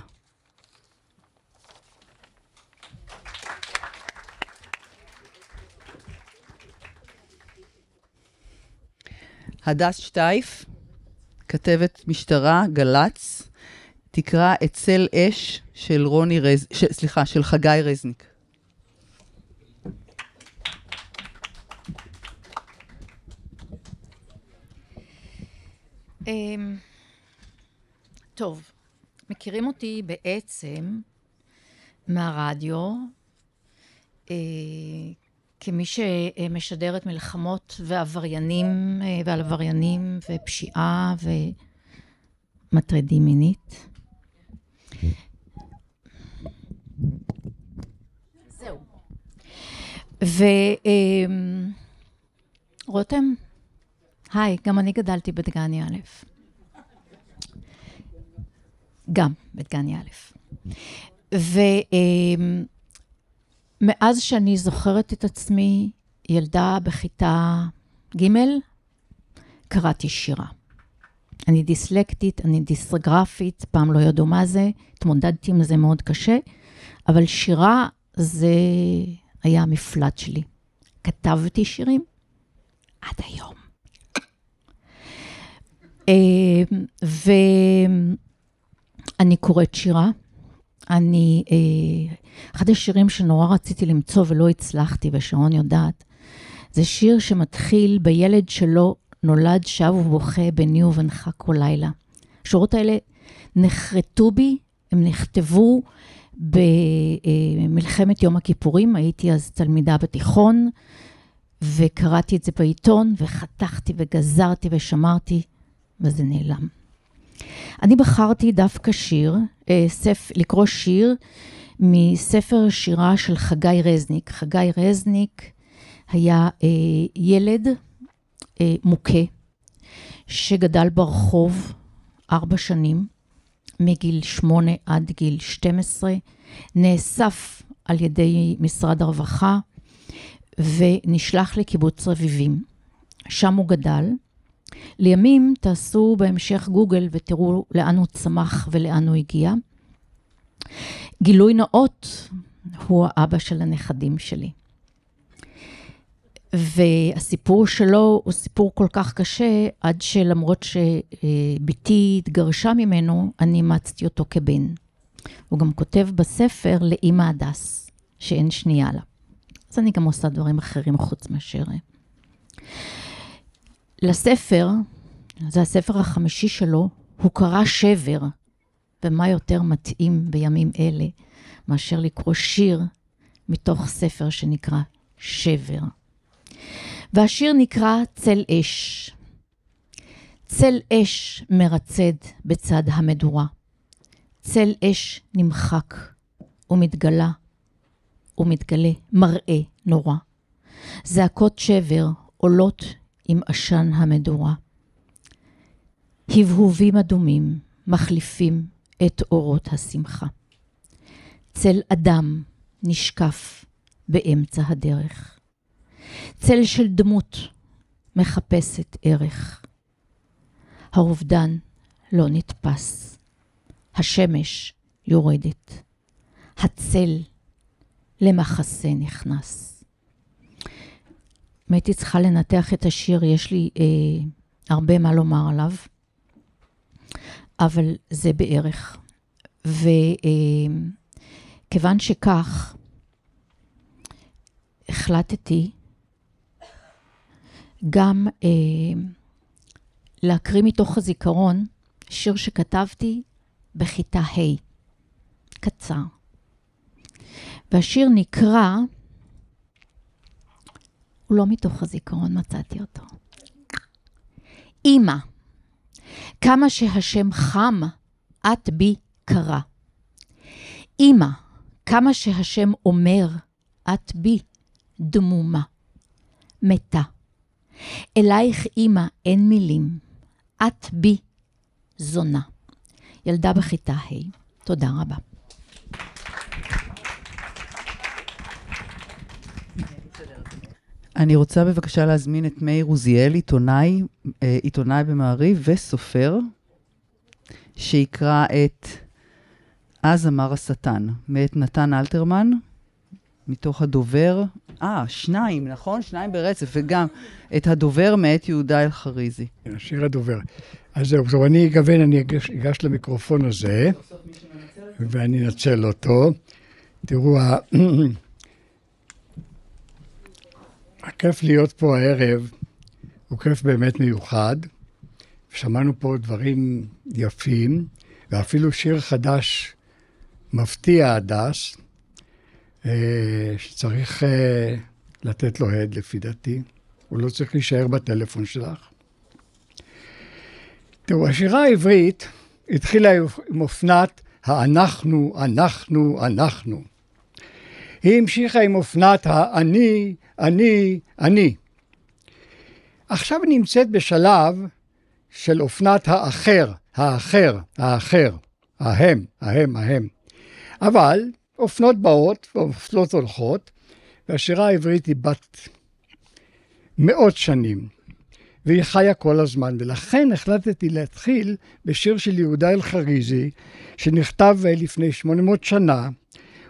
הדס שטייף, כתבת משטרה, גל"צ, תקרא את צל אש של רוני רז... ש... סליחה, של חגי רזניק. Um... טוב, מכירים אותי בעצם מהרדיו, אה, כמי שמשדרת מלחמות ועבריינים אה, ועל עבריינים ופשיעה ומטרידים מינית. זהו. ורותם, אה, היי, גם אני גדלתי בדגני א'. גם, בדגניה א'. אמ, ומאז שאני זוכרת את עצמי, ילדה בכיתה ג', קראתי שירה. אני דיסלקטית, אני דיסגרפית, פעם לא ידעו מה זה, התמודדתי עם זה מאוד קשה, אבל שירה זה היה המפלט שלי. כתבתי שירים עד היום. אמ, ו... אני קוראת שירה. אני, אה, אחד השירים שנורא רציתי למצוא ולא הצלחתי, ושרון יודעת, זה שיר שמתחיל בילד שלו נולד שב ובוכה ביני ובינך כל לילה. השורות האלה נחרטו בי, הם נכתבו במלחמת אה, יום הכיפורים, הייתי אז תלמידה בתיכון, וקראתי את זה בעיתון, וחתכתי וגזרתי ושמרתי, וזה נעלם. אני בחרתי דווקא שיר, אה, ספ... לקרוא שיר מספר שירה של חגי רזניק. חגי רזניק היה אה, ילד אה, מוכה שגדל ברחוב ארבע שנים, מגיל שמונה עד גיל עשרה, נאסף על ידי משרד הרווחה ונשלח לקיבוץ רביבים. שם הוא גדל. לימים תעשו בהמשך גוגל ותראו לאן הוא צמח ולאן הוא הגיע. גילוי נאות, הוא האבא של הנכדים שלי. והסיפור שלו הוא סיפור כל כך קשה, עד שלמרות שבתי התגרשה ממנו, אני אימצתי אותו כבן. הוא גם כותב בספר לאימא הדס, שאין שנייה לה. אז אני גם עושה דברים אחרים חוץ מאשר... אה, לספר, זה הספר החמישי שלו, הוא קרא שבר. ומה יותר מתאים בימים אלה מאשר לקרוא שיר מתוך ספר שנקרא שבר. והשיר נקרא צל אש. צל אש מרצד בצד המדורה. צל אש נמחק ומתגלה ומתגלה מראה נורא. זעקות שבר עולות עם עשן המדורה. הבהובים אדומים מחליפים את אורות השמחה. צל אדם נשקף באמצע הדרך. צל של דמות מחפשת ערך. האובדן לא נתפס. השמש יורדת. הצל למחסה נכנס. אם הייתי צריכה לנתח את השיר, יש לי אה, הרבה מה לומר עליו, אבל זה בערך. וכיוון אה, שכך, החלטתי גם אה, להקריא מתוך הזיכרון שיר שכתבתי בכיתה ה', קצר. והשיר נקרא הוא לא מתוך הזיכרון, מצאתי אותו. אמא, כמה שהשם חם, את בי קרה. אמא, כמה שהשם אומר, את בי דמומה, מתה. אלייך, אמא אין מילים, את בי זונה. ילדה בכיתה ה', hey, תודה רבה. אני רוצה בבקשה להזמין את מאיר עוזיאל, עיתונאי, אה, עיתונאי במעריב וסופר, שיקרא את "אז אמר השטן", מאת נתן אלתרמן, מתוך הדובר, אה, שניים, נכון? שניים ברצף, וגם את הדובר מאת יהודה אלחריזי. שיר הדובר. אז זהו, טוב, אני אגוון, אני אגש, אגש למיקרופון הזה, ואני אנצל אותו. תראו, <clears throat> הכיף להיות פה הערב הוא כיף באמת מיוחד. שמענו פה דברים יפים, ואפילו שיר חדש, מפתיע הדס, אה, שצריך אה, לתת לו הד לפי דעתי. הוא לא צריך להישאר בטלפון שלך. תראו, השירה העברית התחילה עם אופנת האנחנו, אנחנו, אנחנו. היא המשיכה עם אופנת האני, אני, אני. עכשיו נמצאת בשלב של אופנת האחר, האחר, האחר, ההם, ההם, ההם. אבל אופנות באות ואופנות הולכות, והשירה העברית היא בת מאות שנים, והיא חיה כל הזמן, ולכן החלטתי להתחיל בשיר של יהודה אלחריזי, שנכתב אה, לפני 800 שנה,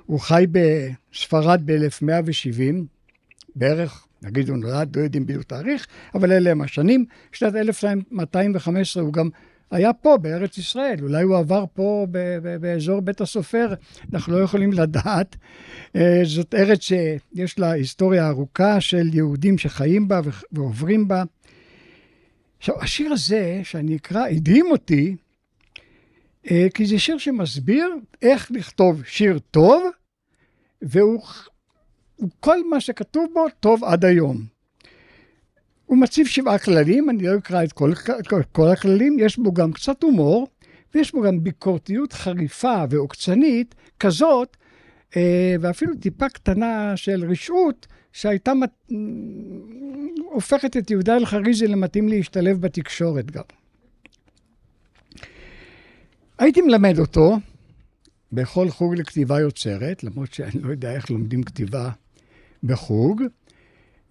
הוא חי בספרד ב-1170, בערך, נגיד הוא נולד, לא יודעים בדיוק תאריך, אבל אלה הם השנים. שנת 1215 הוא גם היה פה, בארץ ישראל. אולי הוא עבר פה באזור בית הסופר, אנחנו לא יכולים לדעת. אה, זאת ארץ שיש לה היסטוריה ארוכה של יהודים שחיים בה ועוברים בה. עכשיו, השיר הזה, שאני אקרא, הדהים אותי, אה, כי זה שיר שמסביר איך לכתוב שיר טוב, והוא כל מה שכתוב בו טוב עד היום. הוא מציב שבעה כללים, אני לא אקרא את כל, כל, כל הכללים, יש בו גם קצת הומור, ויש בו גם ביקורתיות חריפה ועוקצנית כזאת, אה, ואפילו טיפה קטנה של רשעות, שהייתה מת... הופכת את יהודה אלחריזי למתאים להשתלב בתקשורת גם. הייתי מלמד אותו בכל חוג לכתיבה יוצרת, למרות שאני לא יודע איך לומדים כתיבה בחוג,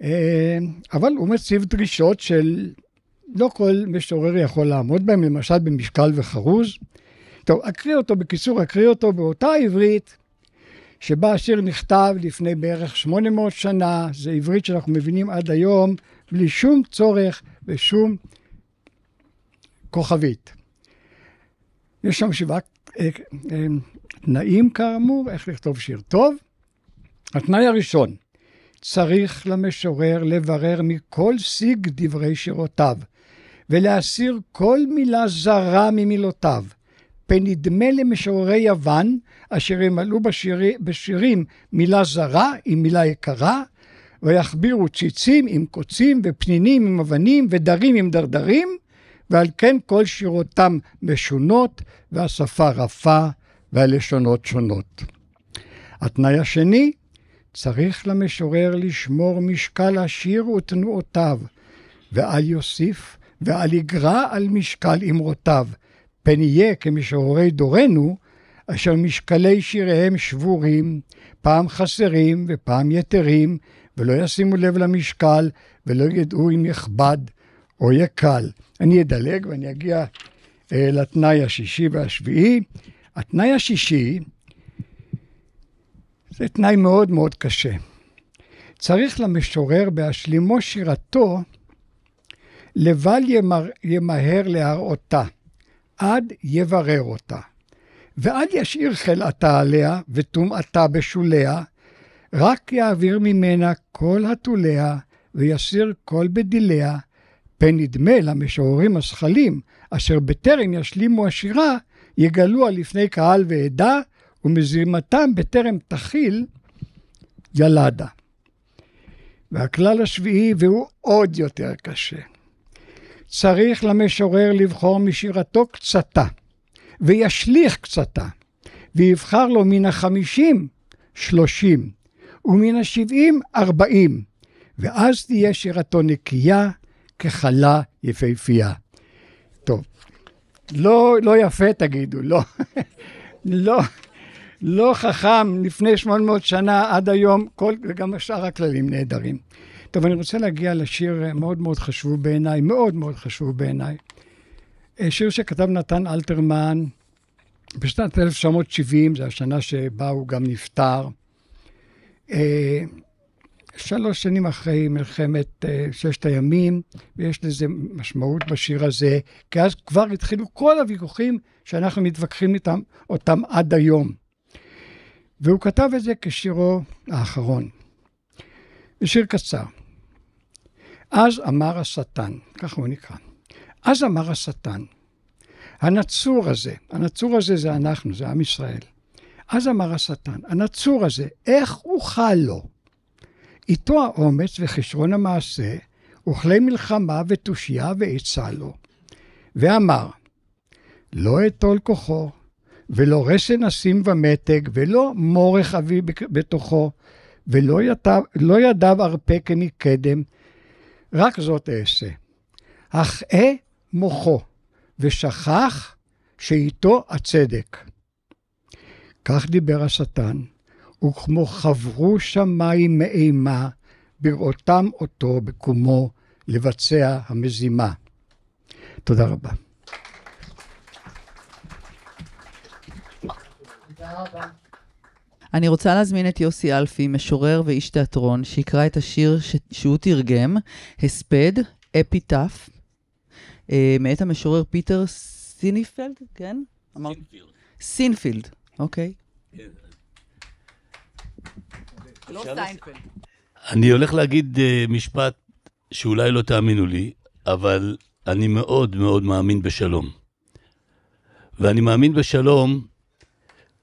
אה, אבל הוא מציב דרישות של לא כל משורר יכול לעמוד בהן, למשל במשקל וחרוז. טוב, אקריא אותו, בקיצור, אקריא אותו באותה עברית שבה השיר נכתב לפני בערך 800 שנה, זו עברית שאנחנו מבינים עד היום, בלי שום צורך ושום כוכבית. יש שם שבעה אה, אה, תנאים כאמור, איך לכתוב שיר טוב. התנאי הראשון, צריך למשורר לברר מכל סיג דברי שירותיו, ולהסיר כל מילה זרה ממילותיו. פן ידמה למשוררי יוון, אשר ימלאו בשירי, בשירים מילה זרה עם מילה יקרה, ויחבירו ציצים עם קוצים ופנינים עם אבנים ודרים עם דרדרים, ועל כן כל שירותם משונות, והשפה רפה והלשונות שונות. התנאי השני, צריך למשורר לשמור משקל השיר ותנועותיו, ואל יוסיף ואל יגרע על משקל אמרותיו, פן יהיה כמשוררי דורנו, אשר משקלי שיריהם שבורים, פעם חסרים ופעם יתרים, ולא ישימו לב למשקל, ולא ידעו אם יכבד או יקל. אני אדלג ואני אגיע אה, לתנאי השישי והשביעי. התנאי השישי זה תנאי מאוד מאוד קשה. צריך למשורר בהשלימו שירתו, לבל ימר, ימהר להראותה, עד יברר אותה. ועד ישאיר חלאתה עליה וטומאתה בשוליה, רק יעביר ממנה כל התוליה ויסיר כל בדיליה, פן נדמה למשוררים השכלים, אשר בטרם ישלימו השירה, יגלוה לפני קהל ועדה, ומזימתם בטרם תחיל, ילדה. והכלל השביעי, והוא עוד יותר קשה, צריך למשורר לבחור משירתו קצתה, וישליך קצתה, ויבחר לו מן החמישים שלושים, ומן השבעים ארבעים, ואז תהיה שירתו נקייה ככלה יפהפייה. טוב, לא, לא יפה תגידו, לא, <laughs> לא, לא חכם לפני 800 שנה עד היום, כל, וגם שאר הכללים נהדרים. טוב, אני רוצה להגיע לשיר אה, מאוד מאוד חשוב בעיניי, מאוד מאוד חשוב בעיניי. אה, שיר שכתב נתן אלתרמן בשנת 1970, זו השנה שבה הוא גם נפטר. אה, שלוש שנים אחרי מלחמת ששת הימים, ויש לזה משמעות בשיר הזה, כי אז כבר התחילו כל הוויכוחים שאנחנו מתווכחים איתם, אותם עד היום. והוא כתב את זה כשירו האחרון. בשיר קצר. אז אמר השטן, ככה הוא נקרא, אז אמר השטן, הנצור הזה, הנצור הזה זה אנחנו, זה עם ישראל. אז אמר השטן, הנצור הזה, איך אוכל לו? איתו האומץ וכישרון המעשה, וכלי מלחמה ותושייה ועצה לו. ואמר, לא אטול כוחו, ולא רשן אשים ומתג, ולא מורך אבי בתוכו, ולא ידיו, לא ידיו ארפה כמקדם, רק זאת אעשה. אך אה מוחו, ושכח שאיתו הצדק. כך דיבר השטן, וכמו חברו שמיים מאימה, בראותם אותו בקומו לבצע המזימה. תודה רבה. רבה. אני רוצה להזמין את יוסי אלפי, משורר ואיש תיאטרון, שיקרא את השיר ש... שהוא תרגם, הספד, אפיטף, אה, מאת המשורר פיטר סיניפלד, כן? סינפילד. סינפילד, אוקיי. לא אני הולך להגיד uh, משפט שאולי לא תאמינו לי, אבל אני מאוד מאוד מאמין בשלום. ואני מאמין בשלום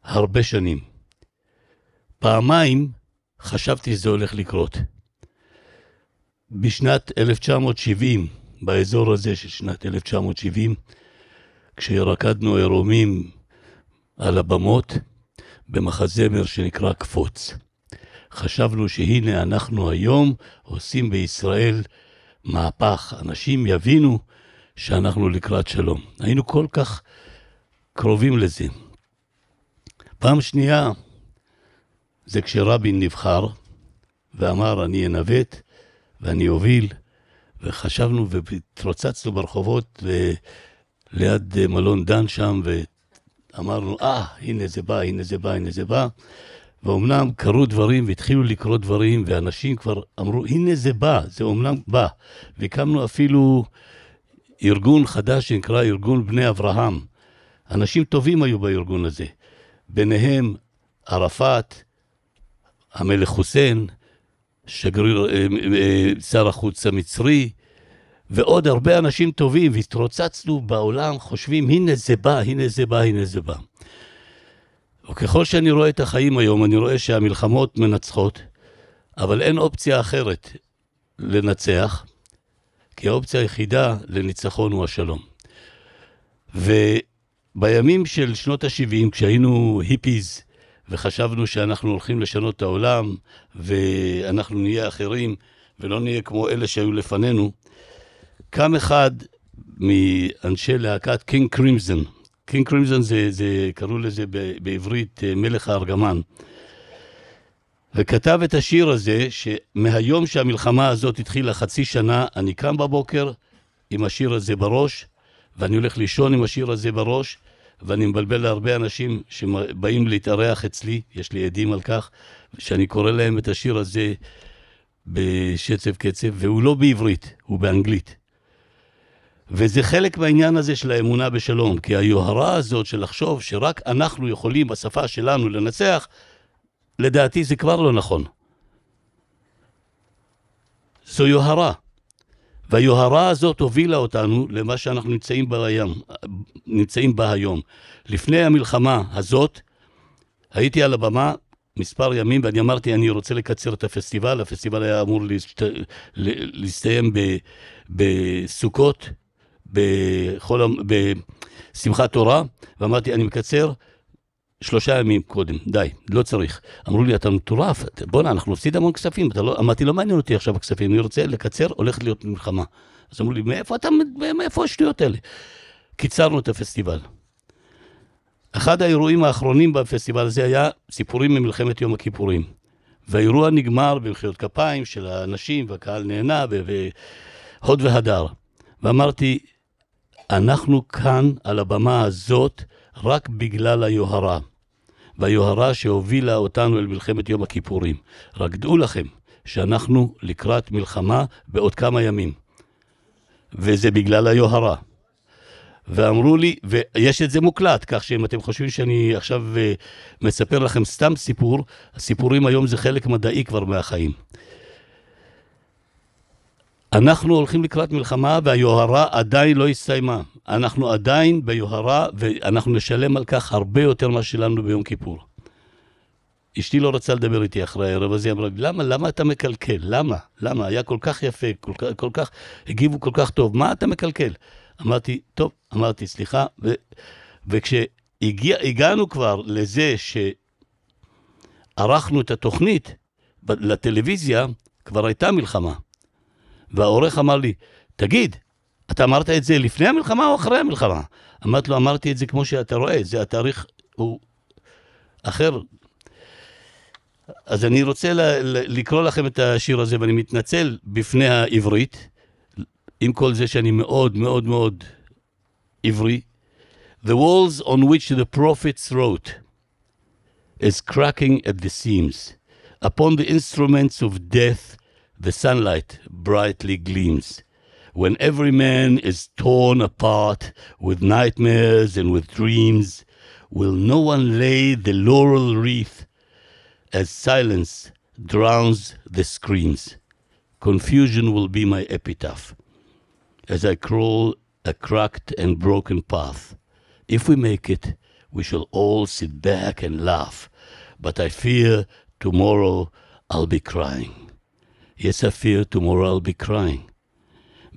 הרבה שנים. פעמיים חשבתי שזה הולך לקרות. בשנת 1970, באזור הזה של שנת 1970, כשרקדנו עירומים על הבמות במחזמר שנקרא קפוץ. חשבנו שהנה אנחנו היום עושים בישראל מהפך, אנשים יבינו שאנחנו לקראת שלום. היינו כל כך קרובים לזה. פעם שנייה, זה כשרבין נבחר ואמר, אני אנווט ואני אוביל, וחשבנו והתרוצצנו ברחובות ליד מלון דן שם, ואמרנו, אה, ah, הנה זה בא, הנה זה בא, הנה זה בא. ואומנם קרו דברים והתחילו לקרות דברים, ואנשים כבר אמרו, הנה זה בא, זה אומנם בא. והקמנו אפילו ארגון חדש שנקרא ארגון בני אברהם. אנשים טובים היו בארגון הזה. ביניהם ערפאת, המלך חוסיין, שגריר, אה, אה, שר החוץ המצרי, ועוד הרבה אנשים טובים, והתרוצצנו בעולם, חושבים, הנה זה בא, הנה זה בא, הנה זה בא. וככל שאני רואה את החיים היום, אני רואה שהמלחמות מנצחות, אבל אין אופציה אחרת לנצח, כי האופציה היחידה לניצחון הוא השלום. ו... בימים של שנות ה-70, כשהיינו היפיז, וחשבנו שאנחנו הולכים לשנות את העולם, ואנחנו נהיה אחרים, ולא נהיה כמו אלה שהיו לפנינו, קם אחד מאנשי להקת קינג קרימזון. קינג קרימזון זה, זה, קראו לזה בעברית אה, מלך הארגמן. וכתב את השיר הזה, שמהיום שהמלחמה הזאת התחילה, חצי שנה, אני קם בבוקר עם השיר הזה בראש, ואני הולך לישון עם השיר הזה בראש, ואני מבלבל להרבה אנשים שבאים להתארח אצלי, יש לי עדים על כך, שאני קורא להם את השיר הזה בשצף קצף, והוא לא בעברית, הוא באנגלית. וזה חלק מהעניין הזה של האמונה בשלום, כי היוהרה הזאת של לחשוב שרק אנחנו יכולים בשפה שלנו לנצח, לדעתי זה כבר לא נכון. זו יוהרה. והיוהרה הזאת הובילה אותנו למה שאנחנו נמצאים בה, היום, נמצאים בה היום. לפני המלחמה הזאת, הייתי על הבמה מספר ימים, ואני אמרתי, אני רוצה לקצר את הפסטיבל, הפסטיבל היה אמור להסתיים בסוכות, בשמחת תורה, ואמרתי, אני מקצר, שלושה ימים קודם, די, לא צריך. אמרו לי, אתה מטורף, בואנה, אנחנו נפסיד המון כספים. לא... אמרתי, לא מעניין אותי עכשיו הכספים, אני רוצה לקצר, הולכת להיות מלחמה. אז אמרו לי, מאיפה אתה, מאיפה השטויות האלה? קיצרנו את הפסטיבל. אחד האירועים האחרונים בפסטיבל הזה היה סיפורים ממלחמת יום הכיפורים. והאירוע נגמר במחיאות כפיים של האנשים, והקהל נהנה, והוד והדר. ואמרתי, אנחנו כאן, על הבמה הזאת, רק בגלל היוהרה. והיוהרה שהובילה אותנו אל מלחמת יום הכיפורים. רק דעו לכם שאנחנו לקראת מלחמה בעוד כמה ימים, וזה בגלל היוהרה. ואמרו לי, ויש את זה מוקלט, כך שאם אתם חושבים שאני עכשיו אה, מספר לכם סתם סיפור, הסיפורים היום זה חלק מדעי כבר מהחיים. אנחנו הולכים לקראת מלחמה והיוהרה עדיין לא הסתיימה. אנחנו עדיין ביוהרה, ואנחנו נשלם על כך הרבה יותר ממה שילמנו ביום כיפור. אשתי לא רצה לדבר איתי אחרי הערב הזה, היא אמרה לי, למה, למה אתה מקלקל? למה? למה? היה כל כך יפה, כל כך, כל כך, הגיבו כל כך טוב, מה אתה מקלקל? אמרתי, טוב, אמרתי, סליחה, ו, וכשהגענו כבר לזה שערכנו את התוכנית לטלוויזיה, כבר הייתה מלחמה. והעורך אמר לי, תגיד, אתה אמרת את זה לפני המלחמה או אחרי המלחמה? אמרתי לו, אמרתי את זה כמו שאתה רואה, זה התאריך הוא אחר. אז אני רוצה ל- ל- לקרוא לכם את השיר הזה, ואני מתנצל בפני העברית, עם כל זה שאני מאוד מאוד מאוד עברי. The walls on which the prophets wrote is cracking at the seams. Upon the instruments of death, the sunlight brightly gleams. when every man is torn apart with nightmares and with dreams, will no one lay the laurel wreath as silence drowns the screams? Confusion will be my epitaph as I crawl a cracked and broken path. If we make it, we shall all sit back and laugh, but I fear tomorrow I'll be crying. Yes, I fear tomorrow I'll be crying.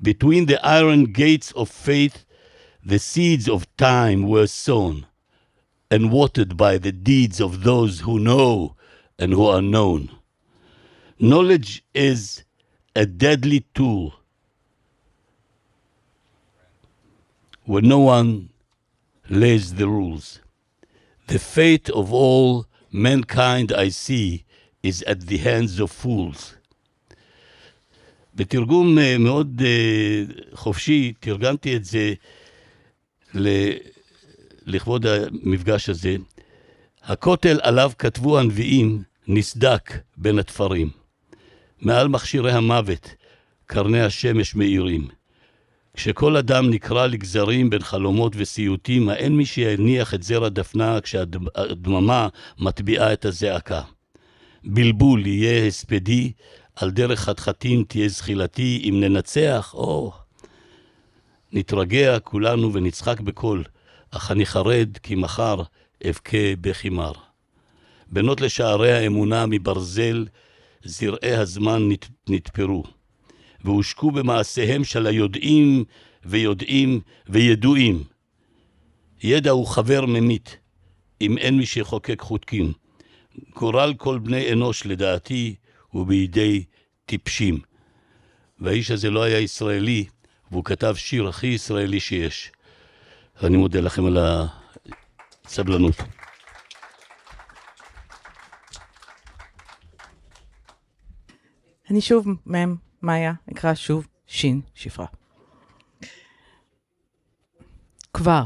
Between the iron gates of faith, the seeds of time were sown and watered by the deeds of those who know and who are known. Knowledge is a deadly tool where no one lays the rules. The fate of all mankind I see is at the hands of fools. בתרגום אה, מאוד אה, חופשי, תרגמתי את זה ל... לכבוד המפגש הזה. הכותל עליו כתבו הנביאים נסדק בין התפרים. מעל מכשירי המוות קרני השמש מאירים. כשכל אדם נקרע לגזרים בין חלומות וסיוטים, האין מי שיניח את זר הדפנה כשהדממה מטביעה את הזעקה. בלבול יהיה הספדי על דרך חתחתים תהיה זחילתי, אם ננצח, או... נתרגע כולנו ונצחק בקול, אך אני חרד כי מחר אבכה בכי מר. בנות לשערי האמונה מברזל, זרעי הזמן נת, נתפרו, והושקו במעשיהם של היודעים ויודעים וידועים. ידע הוא חבר ממית, אם אין מי שיחוקק חותקים. גורל כל בני אנוש, לדעתי, ובידי טיפשים. והאיש הזה לא היה ישראלי, והוא כתב שיר הכי ישראלי שיש. אני מודה לכם על הסבלנות. אני שוב, מ', מאיה, אקרא שוב ש' שפרה. כבר.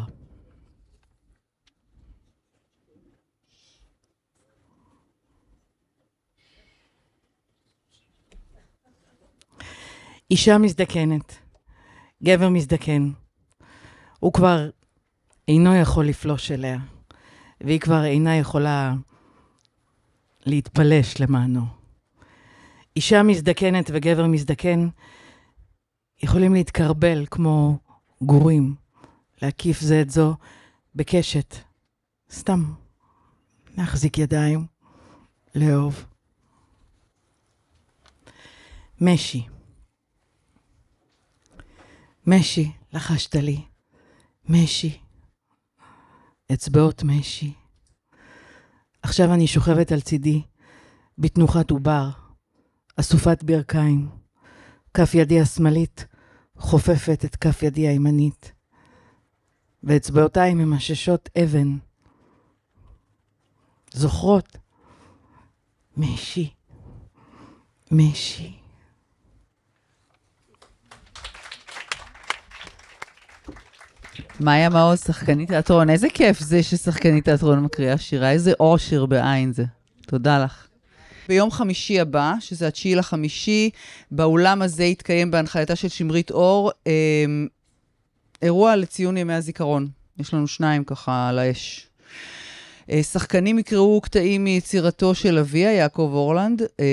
אישה מזדקנת, גבר מזדקן. הוא כבר אינו יכול לפלוש אליה, והיא כבר אינה יכולה להתפלש למענו. אישה מזדקנת וגבר מזדקן יכולים להתקרבל כמו גורים, להקיף זה את זו בקשת, סתם להחזיק ידיים, לאהוב. משי משי, לחשת לי. משי. אצבעות משי. עכשיו אני שוכבת על צידי, בתנוחת עובר, אסופת ברכיים. כף ידי השמאלית חופפת את כף ידי הימנית, ואצבעותיי ממששות אבן. זוכרות? משי. משי. מאיה מעוז, שחקנית תיאטרון, איזה כיף זה ששחקנית תיאטרון מקריאה שירה, איזה אושר בעין זה. תודה לך. ביום חמישי הבא, שזה התשיעי לחמישי, באולם הזה יתקיים בהנחייתה של שמרית אור אה, אירוע לציון ימי הזיכרון. יש לנו שניים ככה על האש. אה, שחקנים יקראו קטעים מיצירתו של אביה, יעקב אורלנד, אה, אה,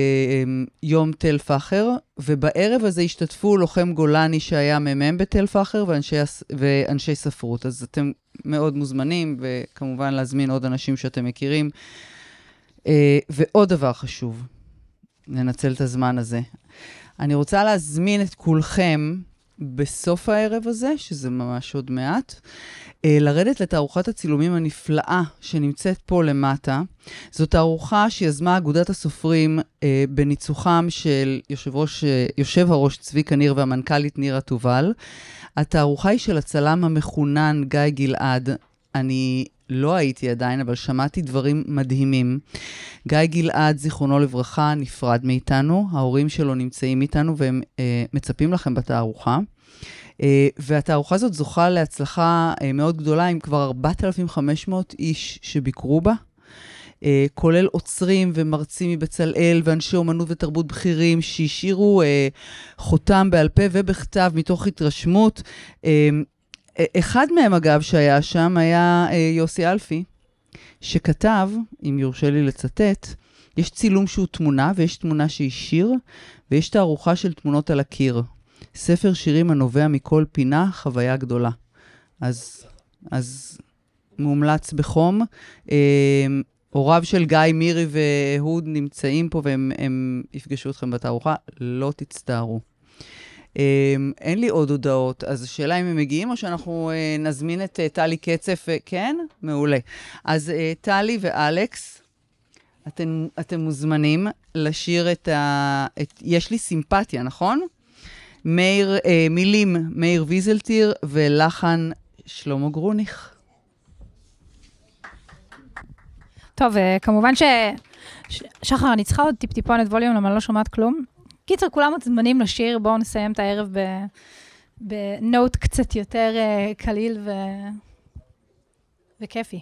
יום תל פאחר, ובערב הזה השתתפו לוחם גולני שהיה מ"מ בתל פאחר ואנשי, ואנשי ספרות. אז אתם מאוד מוזמנים, וכמובן להזמין עוד אנשים שאתם מכירים. ועוד דבר חשוב, ננצל את הזמן הזה. אני רוצה להזמין את כולכם בסוף הערב הזה, שזה ממש עוד מעט, אה, לרדת לתערוכת הצילומים הנפלאה שנמצאת פה למטה. זו תערוכה שיזמה אגודת הסופרים אה, בניצוחם של יושב, ראש, אה, יושב הראש צביקה ניר והמנכ"לית נירה תובל. התערוכה היא של הצלם המחונן גיא גלעד. אני לא הייתי עדיין, אבל שמעתי דברים מדהימים. גיא גלעד, זיכרונו לברכה, נפרד מאיתנו, ההורים שלו נמצאים איתנו והם אה, מצפים לכם בתערוכה. אה, והתערוכה הזאת זוכה להצלחה אה, מאוד גדולה עם כבר 4,500 איש שביקרו בה. Uh, כולל עוצרים ומרצים מבצלאל ואנשי אומנות ותרבות בכירים שהשאירו uh, חותם בעל פה ובכתב מתוך התרשמות. Uh, אחד מהם, אגב, שהיה שם, היה אה, יוסי אלפי, שכתב, אם יורשה לי לצטט, יש צילום שהוא תמונה, ויש תמונה שהיא שיר, ויש תערוכה של תמונות על הקיר. ספר שירים הנובע מכל פינה, חוויה גדולה. אז, אז מומלץ בחום. אה, הוריו של גיא, מירי ואהוד נמצאים פה, והם יפגשו אתכם בתערוכה. לא תצטערו. אמ, אין לי עוד הודעות, אז השאלה אם הם מגיעים או שאנחנו אה, נזמין את אה, טלי קצף. אה, כן? מעולה. אז טלי ואלכס, אתם, אתם מוזמנים לשיר את ה... את... יש לי סימפתיה, נכון? מאיר, אה, מילים מאיר ויזלטיר ולחן שלמה גרוניך. טוב, כמובן ש... שחר, אני צריכה עוד טיפ-טיפונת ווליום, למה אני לא שומעת כלום. קיצר, כולם מוזמנים לשיר, בואו נסיים את הערב ב... בנוט קצת יותר אה, קליל ו... וכיפי.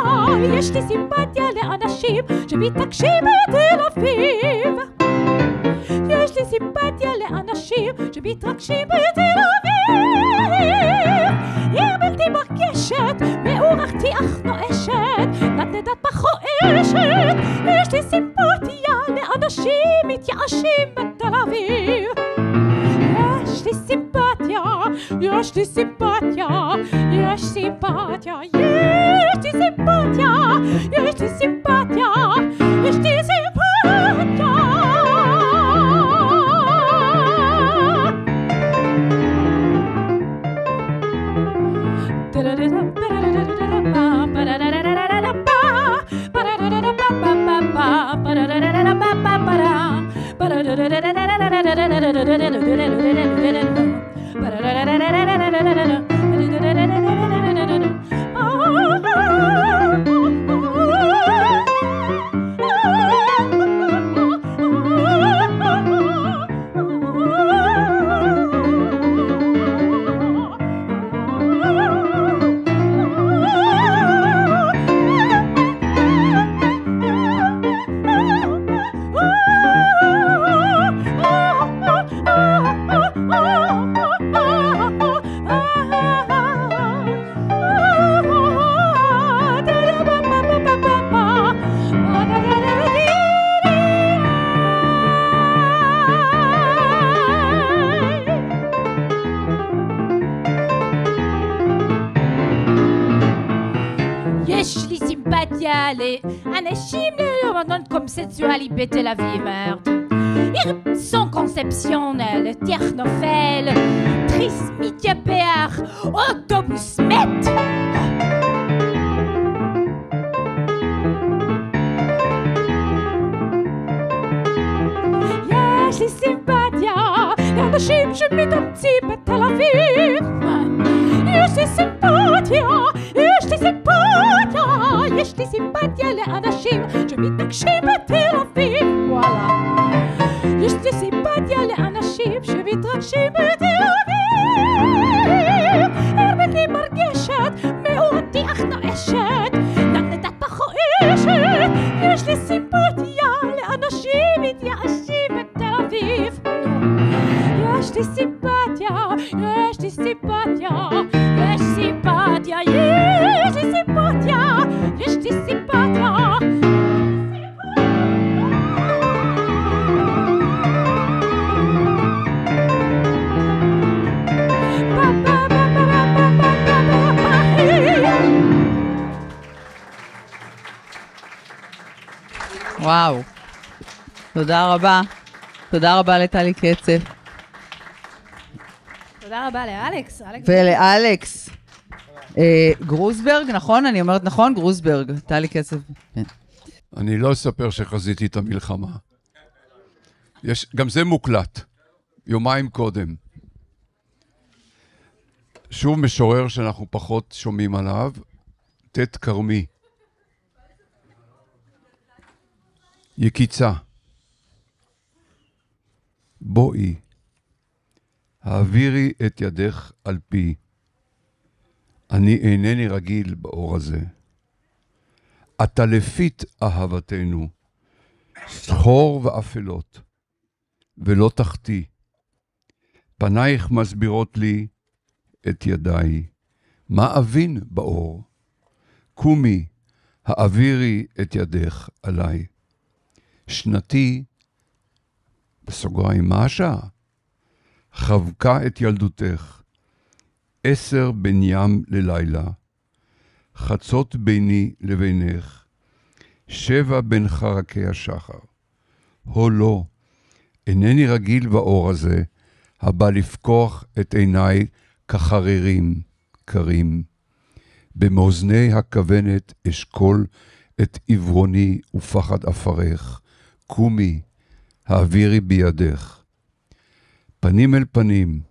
אבל יש לי סימפתיה לאנשים שמתעקשים בתל אביב. יש לי סימפתיה לאנשים שמתרגשים בתל אביב. עיר בלתי מרגשת, מאורחתי אך נואשת, נדנדת בחועשת. יש לי סימפתיה לאנשים מתייאשים בתל אביב. יש לי סימפתיה Je suis sympathique, je suis sympathique Je suis sympathique, je suis sympathique C'est du halibut et la vie mère. תודה רבה. תודה רבה לטלי קצב. תודה רבה לאלכס. ולאלכס. אה, גרוסברג, נכון? אני אומרת נכון? גרוסברג. טלי קצב. כן. אני לא אספר שחזיתי את המלחמה. יש, גם זה מוקלט, יומיים קודם. שוב משורר שאנחנו פחות שומעים עליו, ט' כרמי. יקיצה. בואי, העבירי את ידך על פי. אני אינני רגיל באור הזה. אתה לפית אהבתנו, סחור ואפלות, ולא תחתי. פנייך מסבירות לי את ידיי. מה אבין באור? קומי, העבירי את ידך עליי. שנתי בסוגריים, מה השעה? חבקה את ילדותך, עשר בין ים ללילה, חצות ביני לבינך, שבע בין חרקי השחר. הו לא, אינני רגיל באור הזה, הבא לפקוח את עיניי כחרירים קרים. במאזני הכוונת אשכול את עברוני ופחד עפרך. קומי, האווירי בידך. פנים אל פנים,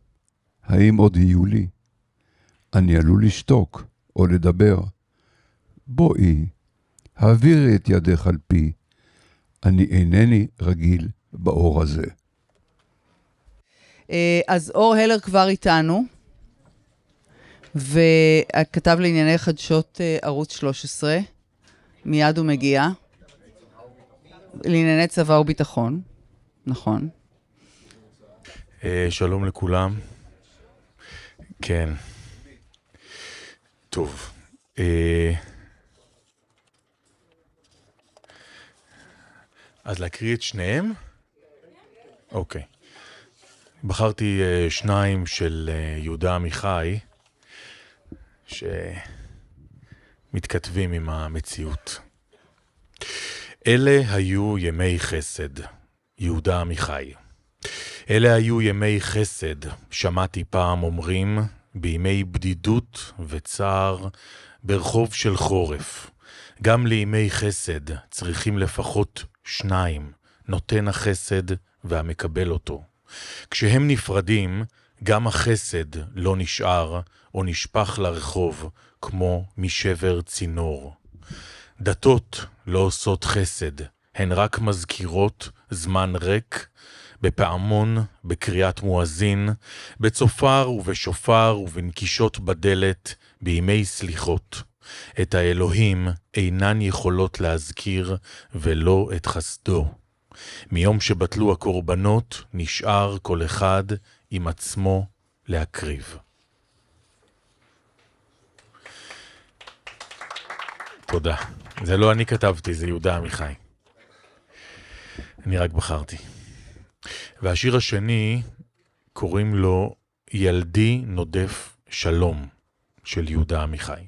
האם עוד יהיו לי? אני עלול לשתוק או לדבר. בואי, העבירי את ידך על פי. אני אינני רגיל באור הזה. אה, אז אור הלר כבר איתנו, וכתב לענייני חדשות אה, ערוץ 13, מיד הוא מגיע, לענייני צבא וביטחון. נכון. אה, שלום לכולם. כן. טוב. אה, אז להקריא את שניהם? אוקיי. בחרתי אה, שניים של יהודה עמיחי, שמתכתבים עם המציאות. אלה היו ימי חסד. יהודה עמיחי. אלה היו ימי חסד, שמעתי פעם אומרים, בימי בדידות וצער, ברחוב של חורף. גם לימי חסד צריכים לפחות שניים, נותן החסד והמקבל אותו. כשהם נפרדים, גם החסד לא נשאר או נשפך לרחוב כמו משבר צינור. דתות לא עושות חסד, הן רק מזכירות זמן ריק, בפעמון, בקריאת מואזין, בצופר ובשופר ובנקישות בדלת, בימי סליחות. את האלוהים אינן יכולות להזכיר, ולא את חסדו. מיום שבטלו הקורבנות, נשאר כל אחד עם עצמו להקריב. תודה. זה לא אני כתבתי, זה יהודה עמיחי. אני רק בחרתי. והשיר השני, קוראים לו ילדי נודף שלום, של יהודה עמיחי.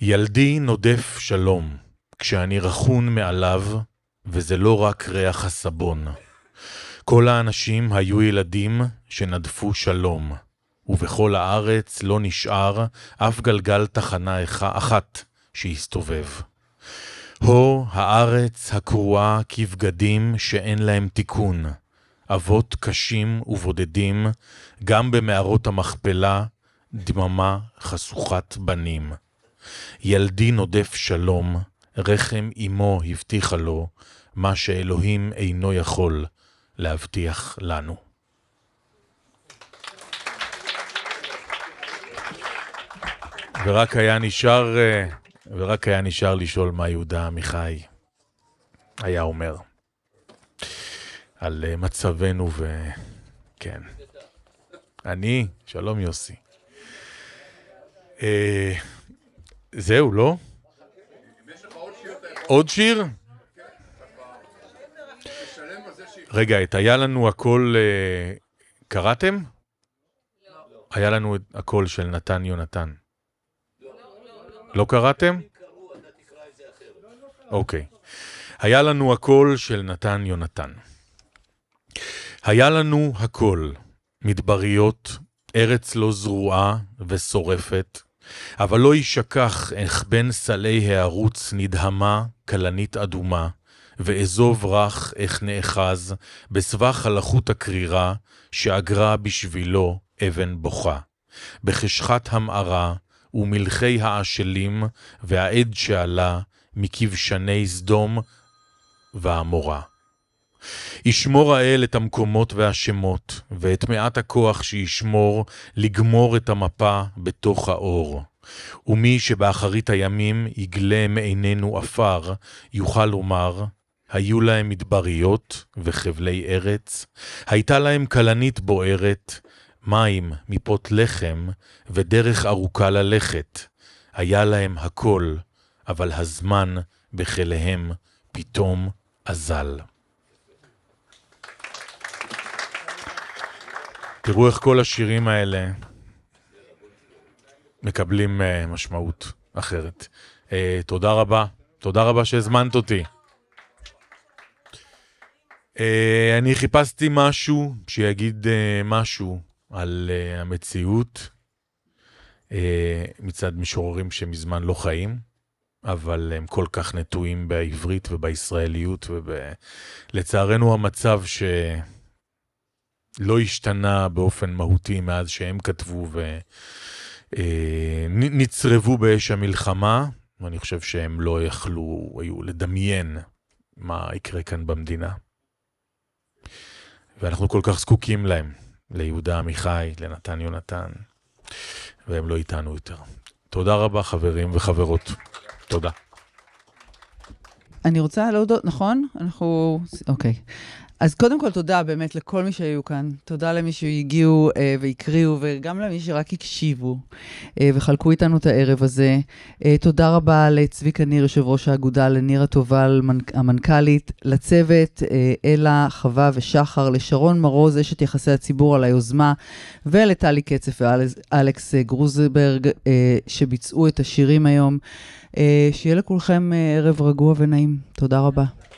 ילדי נודף שלום, כשאני רכון מעליו, וזה לא רק ריח הסבון. כל האנשים היו ילדים שנדפו שלום, ובכל הארץ לא נשאר אף גלגל תחנה אחת שהסתובב. הו הארץ הקרועה כבגדים שאין להם תיקון, אבות קשים ובודדים, גם במערות המכפלה, דממה חשוכת בנים. ילדי נודף שלום, רחם אמו הבטיחה לו, מה שאלוהים אינו יכול להבטיח לנו. ורק היה נשאר... Uh... ורק היה נשאר לשאול מה יהודה עמיחי היה אומר על אה, מצבנו ו... כן. אני? שלום יוסי. אה, זהו, לא? עוד שיר? רגע, את היה לנו הכל אה, קראתם? לא. היה לנו את הקול של נתן יונתן. לא קראתם? אוקיי. היה לנו הקול של נתן יונתן. היה לנו הכל, מדבריות, ארץ לא זרועה ושורפת, אבל לא יישכח איך בין סלי הערוץ נדהמה כלנית אדומה, ואזוב רך איך נאחז בסבך הלחות הקרירה, שאגרה בשבילו אבן בוכה. בחשכת המערה, ומלכי האשלים, והעד שעלה מכבשני סדום ועמורה. ישמור האל את המקומות והשמות, ואת מעט הכוח שישמור לגמור את המפה בתוך האור. ומי שבאחרית הימים יגלה מעינינו עפר, יוכל לומר, היו להם מדבריות וחבלי ארץ, הייתה להם כלנית בוערת, מים מפות לחם ודרך ארוכה ללכת. היה להם הכל, אבל הזמן בכליהם פתאום אזל. תראו איך כל השירים האלה מקבלים uh, משמעות אחרת. Uh, תודה רבה. תודה רבה שהזמנת אותי. Uh, אני חיפשתי משהו שיגיד uh, משהו על uh, המציאות uh, מצד משוררים שמזמן לא חיים, אבל הם כל כך נטועים בעברית ובישראליות, ולצערנו וב... המצב שלא השתנה באופן מהותי מאז שהם כתבו ונצרבו אה, uh, באש המלחמה, ואני חושב שהם לא יכלו, היו לדמיין מה יקרה כאן במדינה. ואנחנו כל כך זקוקים להם. ליהודה עמיחי, לנתן יונתן, והם לא איתנו יותר. תודה רבה, חברים וחברות. תודה. אני רוצה להודות, נכון? אנחנו... אוקיי. Okay. אז קודם כל, תודה באמת לכל מי שהיו כאן. תודה למי שהגיעו אה, והקריאו, וגם למי שרק הקשיבו אה, וחלקו איתנו את הערב הזה. אה, תודה רבה לצביקה ניר, יושב ראש האגודה, לנירה טובל, המנכ"לית, לצוות, אה, אלה, חווה ושחר, לשרון מרוז, אשת יחסי הציבור על היוזמה, ולטלי קצף ואלכס אה, גרוזברג, אה, שביצעו את השירים היום. אה, שיהיה לכולכם אה, ערב רגוע ונעים. תודה רבה.